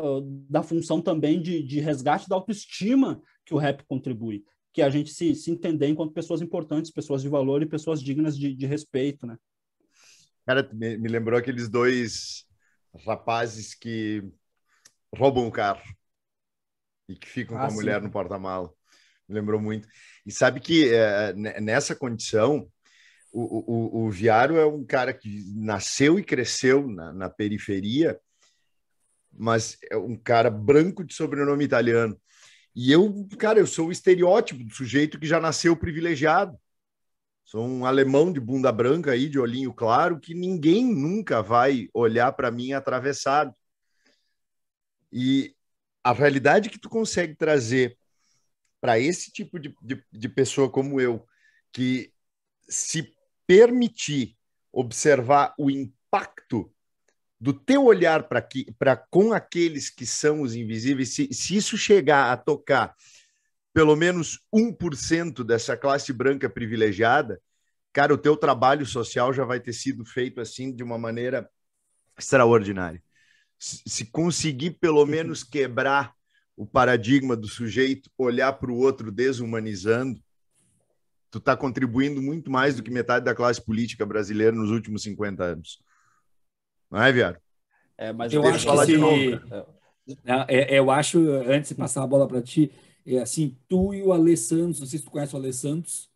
da função também de, de resgate da autoestima que o rap contribui, que a gente se, se entender enquanto pessoas importantes, pessoas de valor e pessoas dignas de, de respeito, né? Cara, me, me lembrou aqueles dois rapazes que roubam o carro e que ficam ah, com a ah, sim. mulher no porta-mala. Me lembrou muito. E sabe que é, nessa condição, o, o, o Viário é um cara que nasceu e cresceu na, na periferia, mas é um cara branco de sobrenome italiano. E eu, cara, eu sou o estereótipo do sujeito que já nasceu privilegiado. Sou um alemão de bunda branca aí, de olhinho claro, que ninguém nunca vai olhar para mim atravessado. E a realidade que tu consegue trazer para esse tipo de, de, de, pessoa como eu, que se permitir observar o impacto do teu olhar para com aqueles que são os invisíveis, se, se isso chegar a tocar pelo menos 1% dessa classe branca privilegiada, cara, o teu trabalho social já vai ter sido feito assim de uma maneira extraordinária. Se conseguir pelo uhum. menos quebrar o paradigma do sujeito, olhar para o outro desumanizando, tu está contribuindo muito mais do que metade da classe política brasileira nos últimos 50 anos. Não é, Viário? É, mas eu, acho que se... É, é, é, eu acho, antes de passar a bola para ti, é assim, tu e o Ale Santos, não sei se tu conhece o Ale Santos,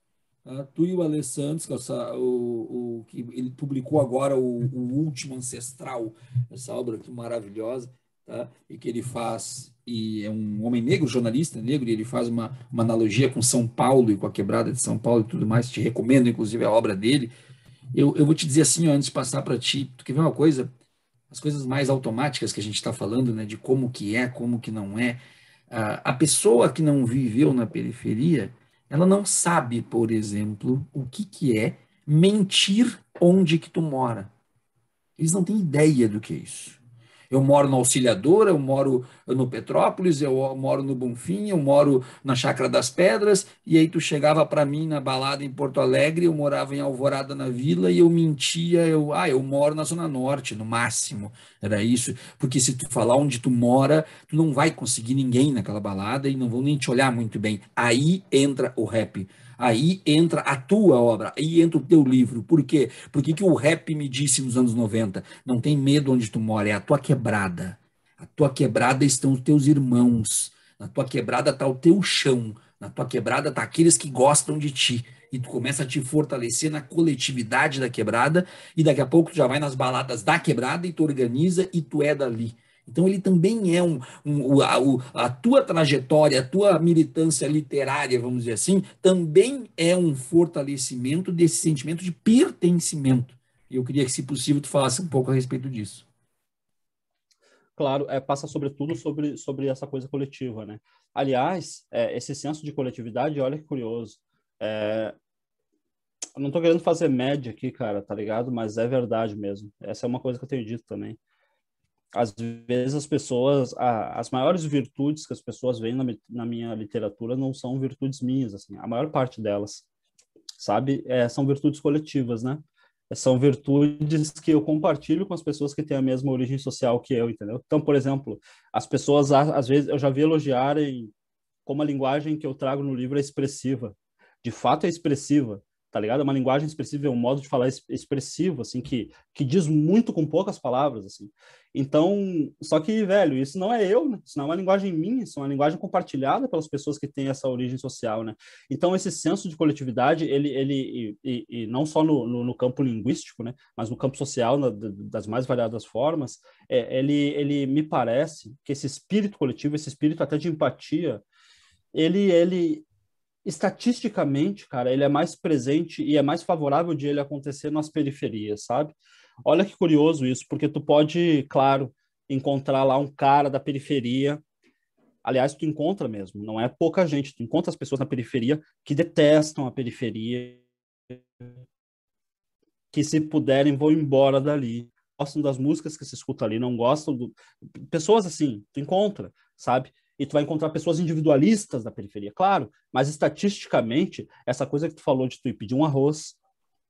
tá? tu e o Ale Santos, que, essa, o, o, que ele publicou agora o, o, Último Ancestral, essa obra aqui maravilhosa, tá? e que ele faz, e é um homem negro, jornalista negro, e ele faz uma, uma analogia com São Paulo e com a quebrada de São Paulo e tudo mais, te recomendo inclusive a obra dele, eu, eu vou te dizer assim, ó, antes de passar para ti, tu quer ver uma coisa? As coisas mais automáticas que a gente está falando, né, de como que é, como que não é. a pessoa que não viveu na periferia, ela não sabe, por exemplo, o que, que é mentir onde que tu mora. Eles não têm ideia do que é isso. Eu moro no Auxiliador, eu moro no Petrópolis, eu moro no Bonfim, eu moro na Chácara das Pedras, e aí tu chegava para mim na balada em Porto Alegre, eu morava em Alvorada na Vila e eu mentia, eu, ah, eu moro na Zona Norte, no máximo. Era isso, porque se tu falar onde tu mora, tu não vai conseguir ninguém naquela balada e não vão nem te olhar muito bem. Aí entra o rap Aí entra a tua obra, aí entra o teu livro. Por quê? Porque que, que o rap me disse nos anos 90? Não tem medo onde tu mora, é a tua quebrada. A tua quebrada estão os teus irmãos. Na tua quebrada está o teu chão. Na tua quebrada está aqueles que gostam de ti. E tu começa a te fortalecer na coletividade da quebrada. E daqui a pouco tu já vai nas baladas da quebrada e tu organiza e tu é dali. Então ele também é um, um a, a, tua trajetória, a tua militância literária, vamos dizer assim, também é um fortalecimento desse sentimento de pertencimento. E eu queria que, se possível, tu falasse um pouco a respeito disso. Claro, é, passa sobretudo sobre, sobre essa coisa coletiva, né? Aliás, é, esse senso de coletividade, olha que curioso. É, não estou querendo fazer média aqui, cara, tá ligado? Mas é verdade mesmo. Essa é uma coisa que eu tenho dito também às vezes as pessoas, a, as maiores virtudes que as pessoas veem na, na, minha literatura não são virtudes minhas, assim, a maior parte delas, sabe, é, são virtudes coletivas, né? São virtudes que eu compartilho com as pessoas que têm a mesma origem social que eu, entendeu? Então, por exemplo, as pessoas, às vezes, eu já vi elogiarem como a linguagem que eu trago no livro é expressiva. De fato, é expressiva tá ligado? É uma linguagem expressiva, é um modo de falar expressivo, assim, que, que diz muito com poucas palavras, assim. Então, só que, velho, isso não é eu, né? Isso não é uma linguagem minha, isso é uma linguagem compartilhada pelas pessoas que têm essa origem social, né? Então, esse senso de coletividade, ele, ele e, e, e não só no, no, no, campo linguístico, né? Mas no campo social, na, das mais variadas formas, é, ele, ele me parece que esse espírito coletivo, esse espírito até de empatia, ele, ele, estatisticamente, cara, ele é mais presente e é mais favorável de ele acontecer nas periferias, sabe? Olha que curioso isso, porque tu pode, claro, encontrar lá um cara da periferia. Aliás, tu encontra mesmo, não é pouca gente, tu encontra as pessoas na periferia que detestam a periferia, que se puderem vão embora dali, gostam das músicas que se escuta ali, não gostam do... pessoas assim, tu encontra, sabe? e tu vai encontrar pessoas individualistas da periferia, claro, mas estatisticamente, essa coisa que tu falou de tu ir pedir um arroz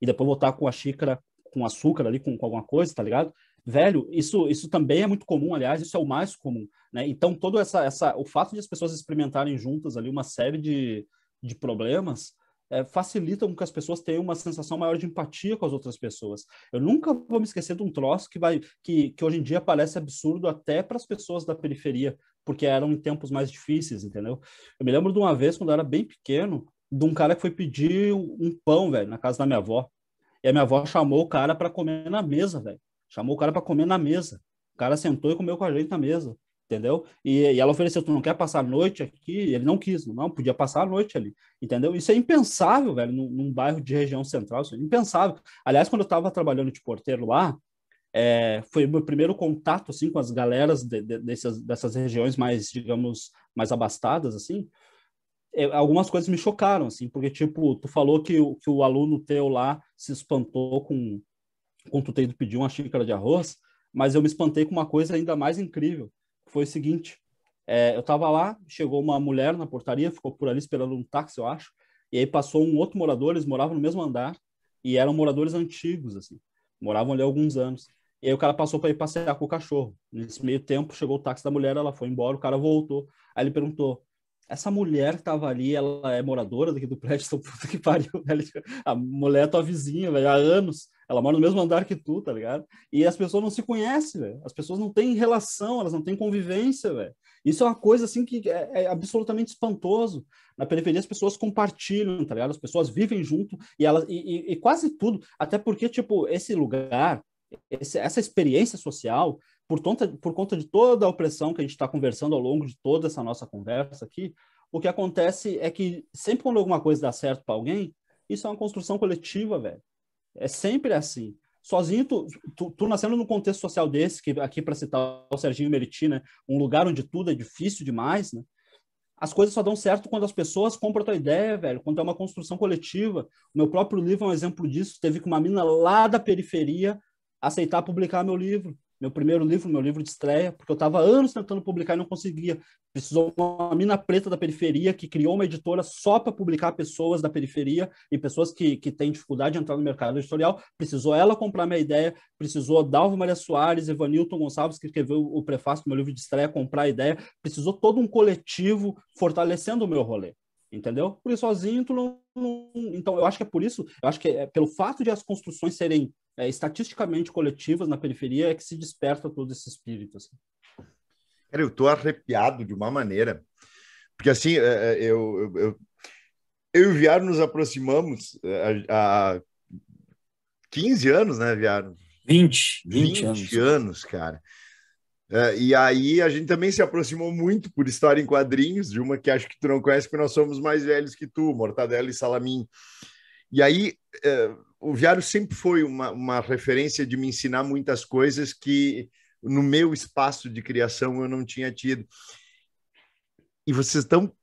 e depois voltar com a xícara com açúcar ali, com, com alguma coisa, tá ligado? Velho, isso, isso também é muito comum, aliás, isso é o mais comum, né? Então, todo essa, essa, o fato de as pessoas experimentarem juntas ali uma série de, de problemas é, facilita com que as pessoas tenham uma sensação maior de empatia com as outras pessoas. Eu nunca vou me esquecer de um troço que vai que, que hoje em dia parece absurdo até para as pessoas da periferia, porque eram em tempos mais difíceis, entendeu? Eu me lembro de uma vez, quando eu era bem pequeno, de um cara que foi pedir um pão, velho, na casa da minha avó. E a minha avó chamou o cara para comer na mesa, velho. Chamou o cara para comer na mesa. O cara sentou e comeu com a gente na mesa, entendeu? E, e, ela ofereceu, tu não quer passar a noite aqui? Ele não quis, não, podia passar a noite ali, entendeu? Isso é impensável, velho, num, num bairro de região central, isso é impensável. Aliás, quando eu estava trabalhando de porteiro lá, é, foi o meu primeiro contato assim com as galeras de, de, dessas, dessas regiões mais, digamos, mais abastadas assim. É, algumas coisas me chocaram assim, porque tipo, tu falou que o, que o aluno teu lá se espantou com com tu tendo pedido uma xícara de arroz, mas eu me espantei com uma coisa ainda mais incrível, que foi o seguinte, é, eu estava lá, chegou uma mulher na portaria, ficou por ali esperando um táxi, eu acho, e aí passou um outro morador, eles moravam no mesmo andar, e eram moradores antigos, assim, moravam ali há alguns anos. E aí o cara passou para ir passear com o cachorro. Nesse meio tempo, chegou o táxi da mulher, ela foi embora, o cara voltou. Aí ele perguntou, essa mulher que tava ali, ela é moradora daqui do prédio, então puta que pariu, velho. A mulher é tua vizinha, velho, há anos. Ela mora no mesmo andar que tu, tá ligado? E as pessoas não se conhecem, velho. As pessoas não têm relação, elas não têm convivência, velho. Isso é uma coisa, assim, que é, é absolutamente espantoso. Na periferia, as pessoas compartilham, tá ligado? As pessoas vivem junto e, elas, e, e, e quase tudo. Até porque, tipo, esse lugar, esse, essa experiência social, por conta, por conta de toda a opressão que a gente está conversando ao longo de toda essa nossa conversa aqui, o que acontece é que sempre quando alguma coisa dá certo para alguém, isso é uma construção coletiva, velho. É sempre assim. Sozinho, tu, tu, tu nascendo num contexto social desse, que aqui para citar o Serginho Meriti, né, um lugar onde tudo é difícil demais, né, as coisas só dão certo quando as pessoas compram a tua ideia, velho, quando é uma construção coletiva. O meu próprio livro é um exemplo disso. Teve que uma mina lá da periferia aceitar publicar meu livro, meu primeiro livro, meu livro de estreia, porque eu estava anos tentando publicar e não conseguia. Precisou uma mina preta da periferia que criou uma editora só para publicar pessoas da periferia e pessoas que, que têm dificuldade de entrar no mercado editorial. Precisou ela comprar minha ideia, precisou Dalva Maria Soares, Evanilton Gonçalves, que escreveu o prefácio do meu livro de estreia, comprar a ideia. Precisou todo um coletivo fortalecendo o meu rolê entendeu? Por isso sozinho tu não, não, então eu acho que é por isso, eu acho que é pelo fato de as construções serem é, estatisticamente coletivas na periferia é que se desperta todo esse espírito. Assim. Cara, eu tô arrepiado de uma maneira, porque assim, é, é, eu, eu, eu, eu e o Viário nos aproximamos há é, 15 anos, né, Viário? 20, 20, 20 anos. anos, cara. Uh, e aí a gente também se aproximou muito por história em quadrinhos, de uma que acho que tu não conhece, porque nós somos mais velhos que tu, Mortadela e Salamin. E aí, eh, o Viário sempre foi uma, uma referência de me ensinar muitas coisas que no meu espaço de criação eu não tinha tido. E vocês estão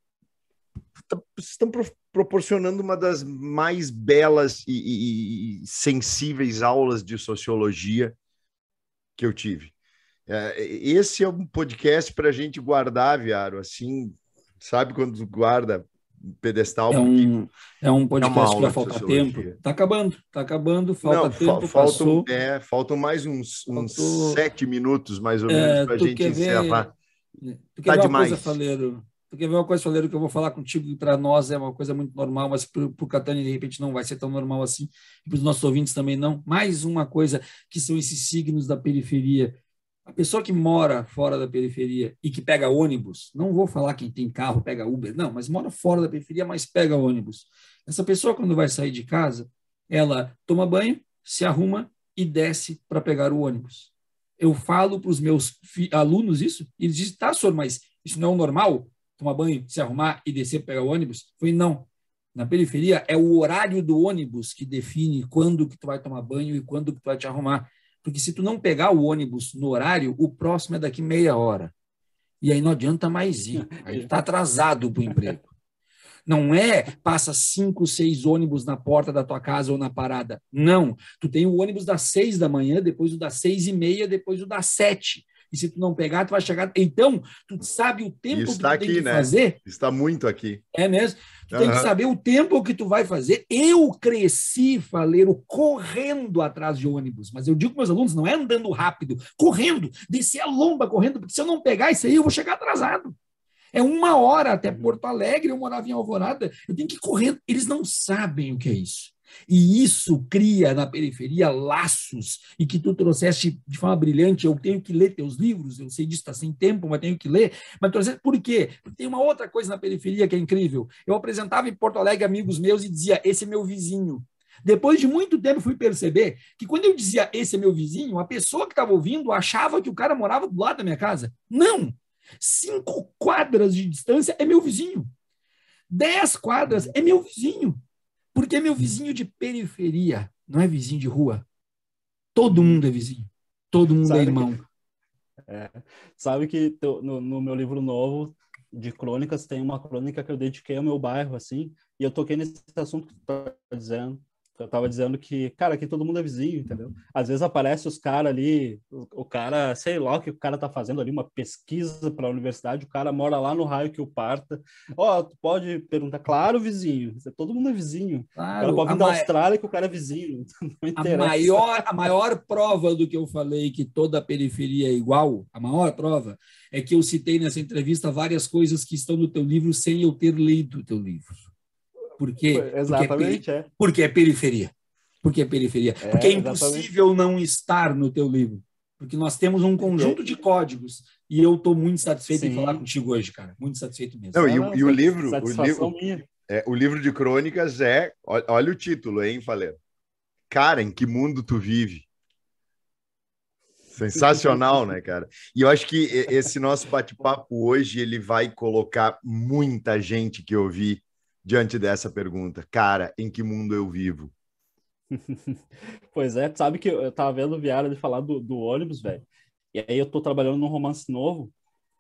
estão pro, proporcionando uma das mais belas e, e, e, sensíveis aulas de sociologia que eu tive. É, esse é um podcast para a gente guardar, Viário. assim, sabe quando guarda pedestal. É um, é um podcast que vai faltar tempo. Está acabando, está acabando, falta Não, tempo. Fa faltam, passou. É, faltam mais uns, Faltou... sete minutos, mais ou é, menos, é, para a gente encerrar. Tá ver... Tu tá demais. Coisa, Faleiro? Tu quer ver uma coisa, Faleiro, que eu vou falar contigo, que para nós é uma coisa muito normal, mas para o Catani, de repente, não vai ser tão normal assim, e para os nossos ouvintes também não. Mais uma coisa que são esses signos da periferia a pessoa que mora fora da periferia e que pega ônibus, não vou falar quem tem carro, pega Uber, não, mas mora fora da periferia, mas pega ônibus. Essa pessoa, quando vai sair de casa, ela toma banho, se arruma e desce para pegar o ônibus. Eu falo para os meus alunos isso, e eles dizem, tá, senhor, mas isso não é o normal? Tomar banho, se arrumar e descer para pegar o ônibus? Foi não. Na periferia, é o horário do ônibus que define quando que tu vai tomar banho e quando que tu vai te arrumar. Porque se tu não pegar o ônibus no horário, o próximo é daqui meia hora. E aí não adianta mais ir. Aí tá atrasado pro emprego. Não é passa cinco, seis ônibus na porta da tua casa ou na parada. Não. Tu tem o ônibus das seis da manhã, depois o das seis e meia, depois o das sete. E se tu não pegar, tu vai chegar. Então, tu sabe o tempo que tu tem que né? fazer. Está muito aqui. É mesmo. Tu uhum. tem que saber o tempo que tu vai fazer. Eu cresci, faleiro, correndo atrás de ônibus. Mas eu digo para meus alunos, não é andando rápido, correndo, descer a lomba correndo, porque se eu não pegar isso aí, eu vou chegar atrasado. É uma hora até uhum. Porto Alegre, eu morava em Alvorada, eu tenho que correr. Eles não sabem o que é isso. E isso cria na periferia laços, e que tu trouxeste de forma brilhante. Eu tenho que ler teus livros, eu sei disso, está sem tempo, mas tenho que ler. Mas trouxeste por quê? Porque tem uma outra coisa na periferia que é incrível. Eu apresentava em Porto Alegre amigos meus e dizia: esse é meu vizinho. Depois de muito tempo, fui perceber que quando eu dizia esse é meu vizinho, a pessoa que estava ouvindo achava que o cara morava do lado da minha casa. Não! Cinco quadras de distância é meu vizinho. Dez quadras é meu vizinho. Porque meu vizinho de periferia, não é vizinho de rua. Todo hum. mundo é vizinho, todo mundo sabe é irmão. Que, é, sabe que é. no, no meu livro novo de crônicas tem uma crônica que eu dediquei ao meu bairro, assim, e eu toquei nesse assunto que tu tá dizendo eu tava dizendo que, cara, aqui todo mundo é vizinho, entendeu? Às vezes aparece os caras ali, o, o, cara, sei lá o que o cara tá fazendo ali, uma pesquisa para a universidade, o cara mora lá no raio que o parta. Ó, oh, tu pode perguntar, claro, vizinho, todo mundo é vizinho. Claro, pode vir da ma... Austrália que o cara é vizinho, então não interessa. A maior, a maior prova do que eu falei que toda a periferia é igual, a maior prova, é que eu citei nessa entrevista várias coisas que estão no teu livro sem eu ter lido o teu livro. Porque, é Exatamente, porque, é, porque é periferia. Porque é periferia. É, porque é impossível exatamente. não estar no teu livro. Porque nós temos um conjunto de códigos. E eu estou muito satisfeito Sim. em falar contigo hoje, cara. Muito satisfeito mesmo. Não, e, o, ah, e o livro. O livro, é, o livro de crônicas é. Olha o título, hein, Faleiro? Cara, em que mundo tu vive? Sensacional, né, cara? E eu acho que esse nosso bate-papo hoje ele vai colocar muita gente que eu vi diante dessa pergunta, cara, em que mundo eu vivo? pois é, sabe que eu tava vendo o Viara de falar do, do ônibus, velho. E aí eu tô trabalhando num romance novo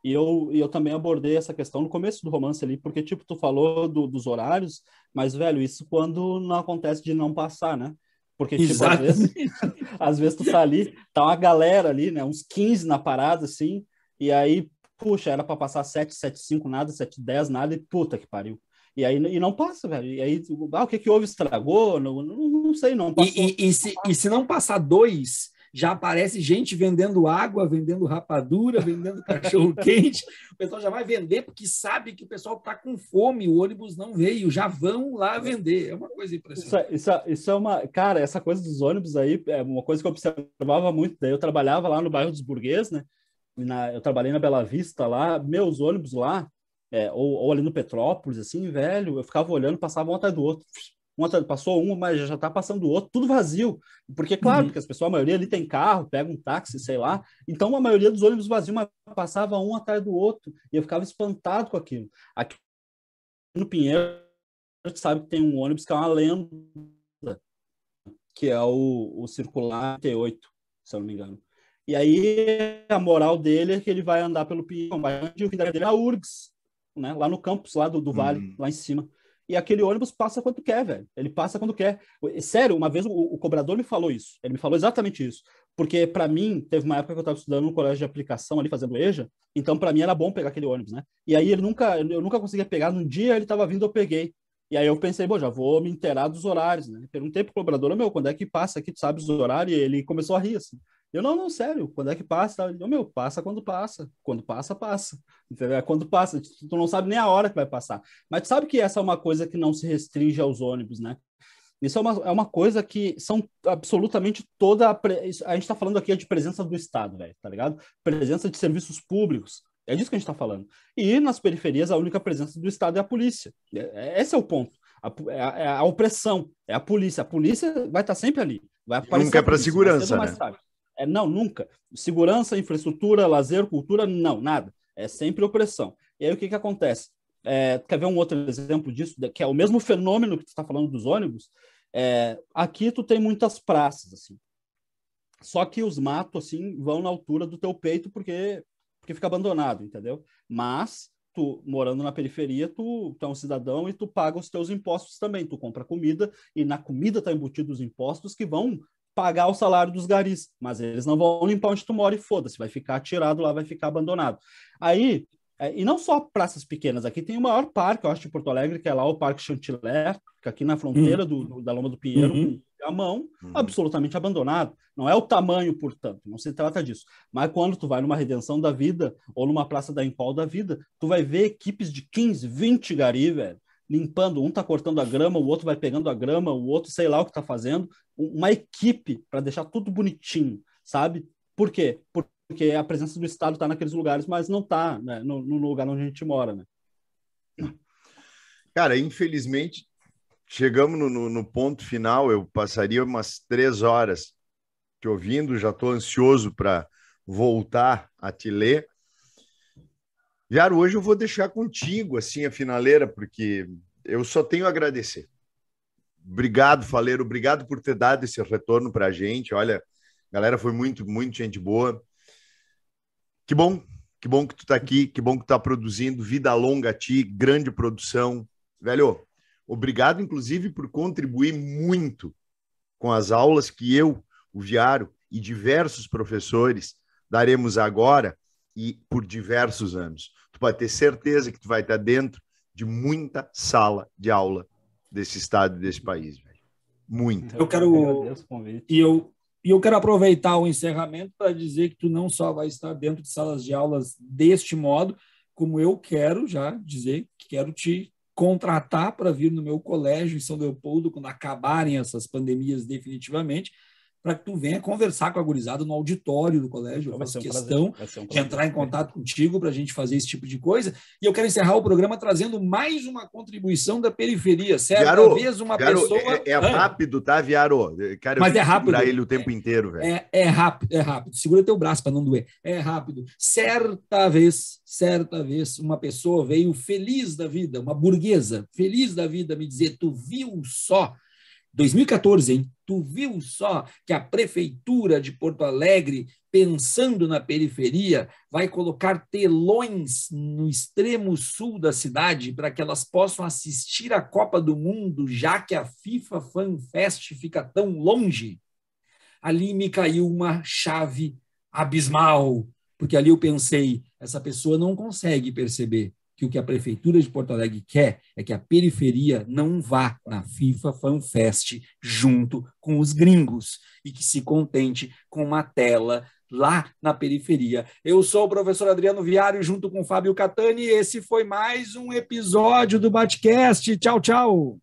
e eu, e eu também abordei essa questão no começo do romance ali, porque, tipo, tu falou do, dos horários, mas, velho, isso quando não acontece de não passar, né? Porque, tipo, às vezes, às vezes tu tá ali, tá uma galera ali, né? Uns 15 na parada, assim, e aí, puxa, era para passar 7, 7, 5, nada, 7, 10, nada, e puta que pariu. E aí e não passa, velho. E aí, tipo, ah, o que, que houve? Estragou? Não, não, não sei, não E, e, e, se, e se não passar dois, já aparece gente vendendo água, vendendo rapadura, vendendo cachorro quente. O pessoal já vai vender porque sabe que o pessoal tá com fome, o ônibus não veio, já vão lá é. vender. É uma coisa impressionante. Isso, é, isso, é, isso, é uma. Cara, essa coisa dos ônibus aí é uma coisa que eu observava muito. Né? Eu trabalhava lá no bairro dos Burguês, né? Na, eu trabalhei na Bela Vista lá, meus ônibus lá é, ou, ou, ali no Petrópolis, assim, velho, eu ficava olhando, passava um atrás do outro. Um atrás, passou um, mas já tá passando o outro, tudo vazio. Porque, claro, uhum. porque as pessoas, a maioria ali tem carro, pega um táxi, sei lá. Então, a maioria dos ônibus vazios, mas passava um atrás do outro. E eu ficava espantado com aquilo. Aqui no Pinheiro, a gente sabe que tem um ônibus que é uma lenda, que é o, o Circular T8, se eu não me engano. E aí, a moral dele é que ele vai andar pelo Pinheiro, mas o fim dele é a URGS, né? Lá no campus, lá do, do vale, uhum. lá em cima. E aquele ônibus passa quando quer, velho. Ele passa quando quer. Sério, uma vez o, o cobrador me falou isso. Ele me falou exatamente isso. Porque, para mim, teve uma época que eu estava estudando no colégio de aplicação ali, fazendo EJA. Então, para mim, era bom pegar aquele ônibus, né? E aí, ele nunca, eu nunca conseguia pegar. Num dia, ele estava vindo, eu peguei. E aí eu pensei, bom, já vou me inteirar dos horários, né? Perguntei pro cobrador, meu, quando é que passa aqui, tu sabe os horários? E ele começou a rir, assim. Eu não, não, sério, quando é que passa? Eu, meu, passa quando passa. Quando passa, passa. Entendeu? É quando passa, tu não sabe nem a hora que vai passar. Mas tu sabe que essa é uma coisa que não se restringe aos ônibus, né? Isso é uma, é uma coisa que são absolutamente toda a. Pre... A gente está falando aqui de presença do Estado, velho, tá ligado? Presença de serviços públicos. É disso que a gente está falando. E nas periferias, a única presença do Estado é a polícia. É, é, esse é o ponto. A, é a, opressão, é a polícia. A polícia vai estar tá sempre ali. Vai aparecer Nunca é para segurança, né? É, não, nunca. Segurança, infraestrutura, lazer, cultura, não, nada. É sempre opressão. E aí o que, que acontece? É, quer ver um outro exemplo disso, que é o mesmo fenômeno que tu está falando dos ônibus? É, aqui tu tem muitas praças, assim. Só que os matos, assim, vão na altura do teu peito porque, porque fica abandonado, entendeu? Mas tu morando na periferia, tu, tu, é um cidadão e tu paga os teus impostos também. Tu compra comida e na comida tá embutidos os impostos que vão pagar o salário dos garis, mas eles não vão limpar onde tu mora e foda-se, vai ficar tirado lá, vai ficar abandonado. Aí, é, e não só praças pequenas, aqui tem o maior parque, eu acho, de Porto Alegre, que é lá o Parque Chantilé, que aqui na fronteira uhum. do, da Loma do Pinheiro, uhum. a mão, uhum. absolutamente abandonado. Não é o tamanho, portanto, não se trata disso. Mas quando tu vai numa Redenção da Vida ou numa Praça da Impol da Vida, tu vai ver equipes de 15, 20 garis, velho, limpando, um está cortando a grama, o outro vai pegando a grama, o outro sei lá o que está fazendo, uma equipe para deixar tudo bonitinho, sabe? Por quê? Porque a presença do Estado está naqueles lugares, mas não está né, no, no, lugar onde a gente mora, né? Cara, infelizmente, chegamos no, no, no ponto final, eu passaria umas três horas te ouvindo, já estou ansioso para voltar a te ler, Jaro, hoje eu vou deixar contigo assim a finaleira, porque eu só tenho a agradecer. Obrigado, Faleiro. Obrigado por ter dado esse retorno para a gente. Olha, galera, foi muito, muito gente boa. Que bom, que bom que tu está aqui, que bom que tu tá produzindo. Vida longa a ti, grande produção. Velho, obrigado, inclusive, por contribuir muito com as aulas que eu, o Viário e diversos professores daremos agora e por diversos anos pode ter certeza que tu vai estar dentro de muita sala de aula desse estado, desse país. Velho. Muita. Eu quero. e eu, e eu quero aproveitar o encerramento para dizer que tu não só vai estar dentro de salas de aulas deste modo, como eu quero já dizer que quero te contratar para vir no meu colégio em São Leopoldo quando acabarem essas pandemias definitivamente para que tu venha conversar com a gurizada no auditório do colégio. Eu faço um questão um de entrar em contato contigo para a gente fazer esse tipo de coisa. E eu quero encerrar o programa trazendo mais uma contribuição da periferia. Certa Viaro, vez uma Viaro, pessoa. É, é rápido, tá, Viaro? Cara, Mas é rápido. ele o tempo é, inteiro, velho. É, é rápido, é rápido. Segura teu braço para não doer. É rápido. Certa vez, certa vez, uma pessoa veio feliz da vida, uma burguesa, feliz da vida, me dizer: Tu viu só? 2014, hein? Tu viu só que a prefeitura de Porto Alegre, pensando na periferia, vai colocar telões no extremo sul da cidade para que elas possam assistir a Copa do Mundo, já que a FIFA Fan Fest fica tão longe? Ali me caiu uma chave abismal, porque ali eu pensei, essa pessoa não consegue perceber que o que a Prefeitura de Porto Alegre quer é que a periferia não vá na FIFA FanFest junto com os gringos e que se contente com uma tela lá na periferia. Eu sou o professor Adriano Viário, junto com o Fábio Catani, e esse foi mais um episódio do Batcast. Tchau, tchau!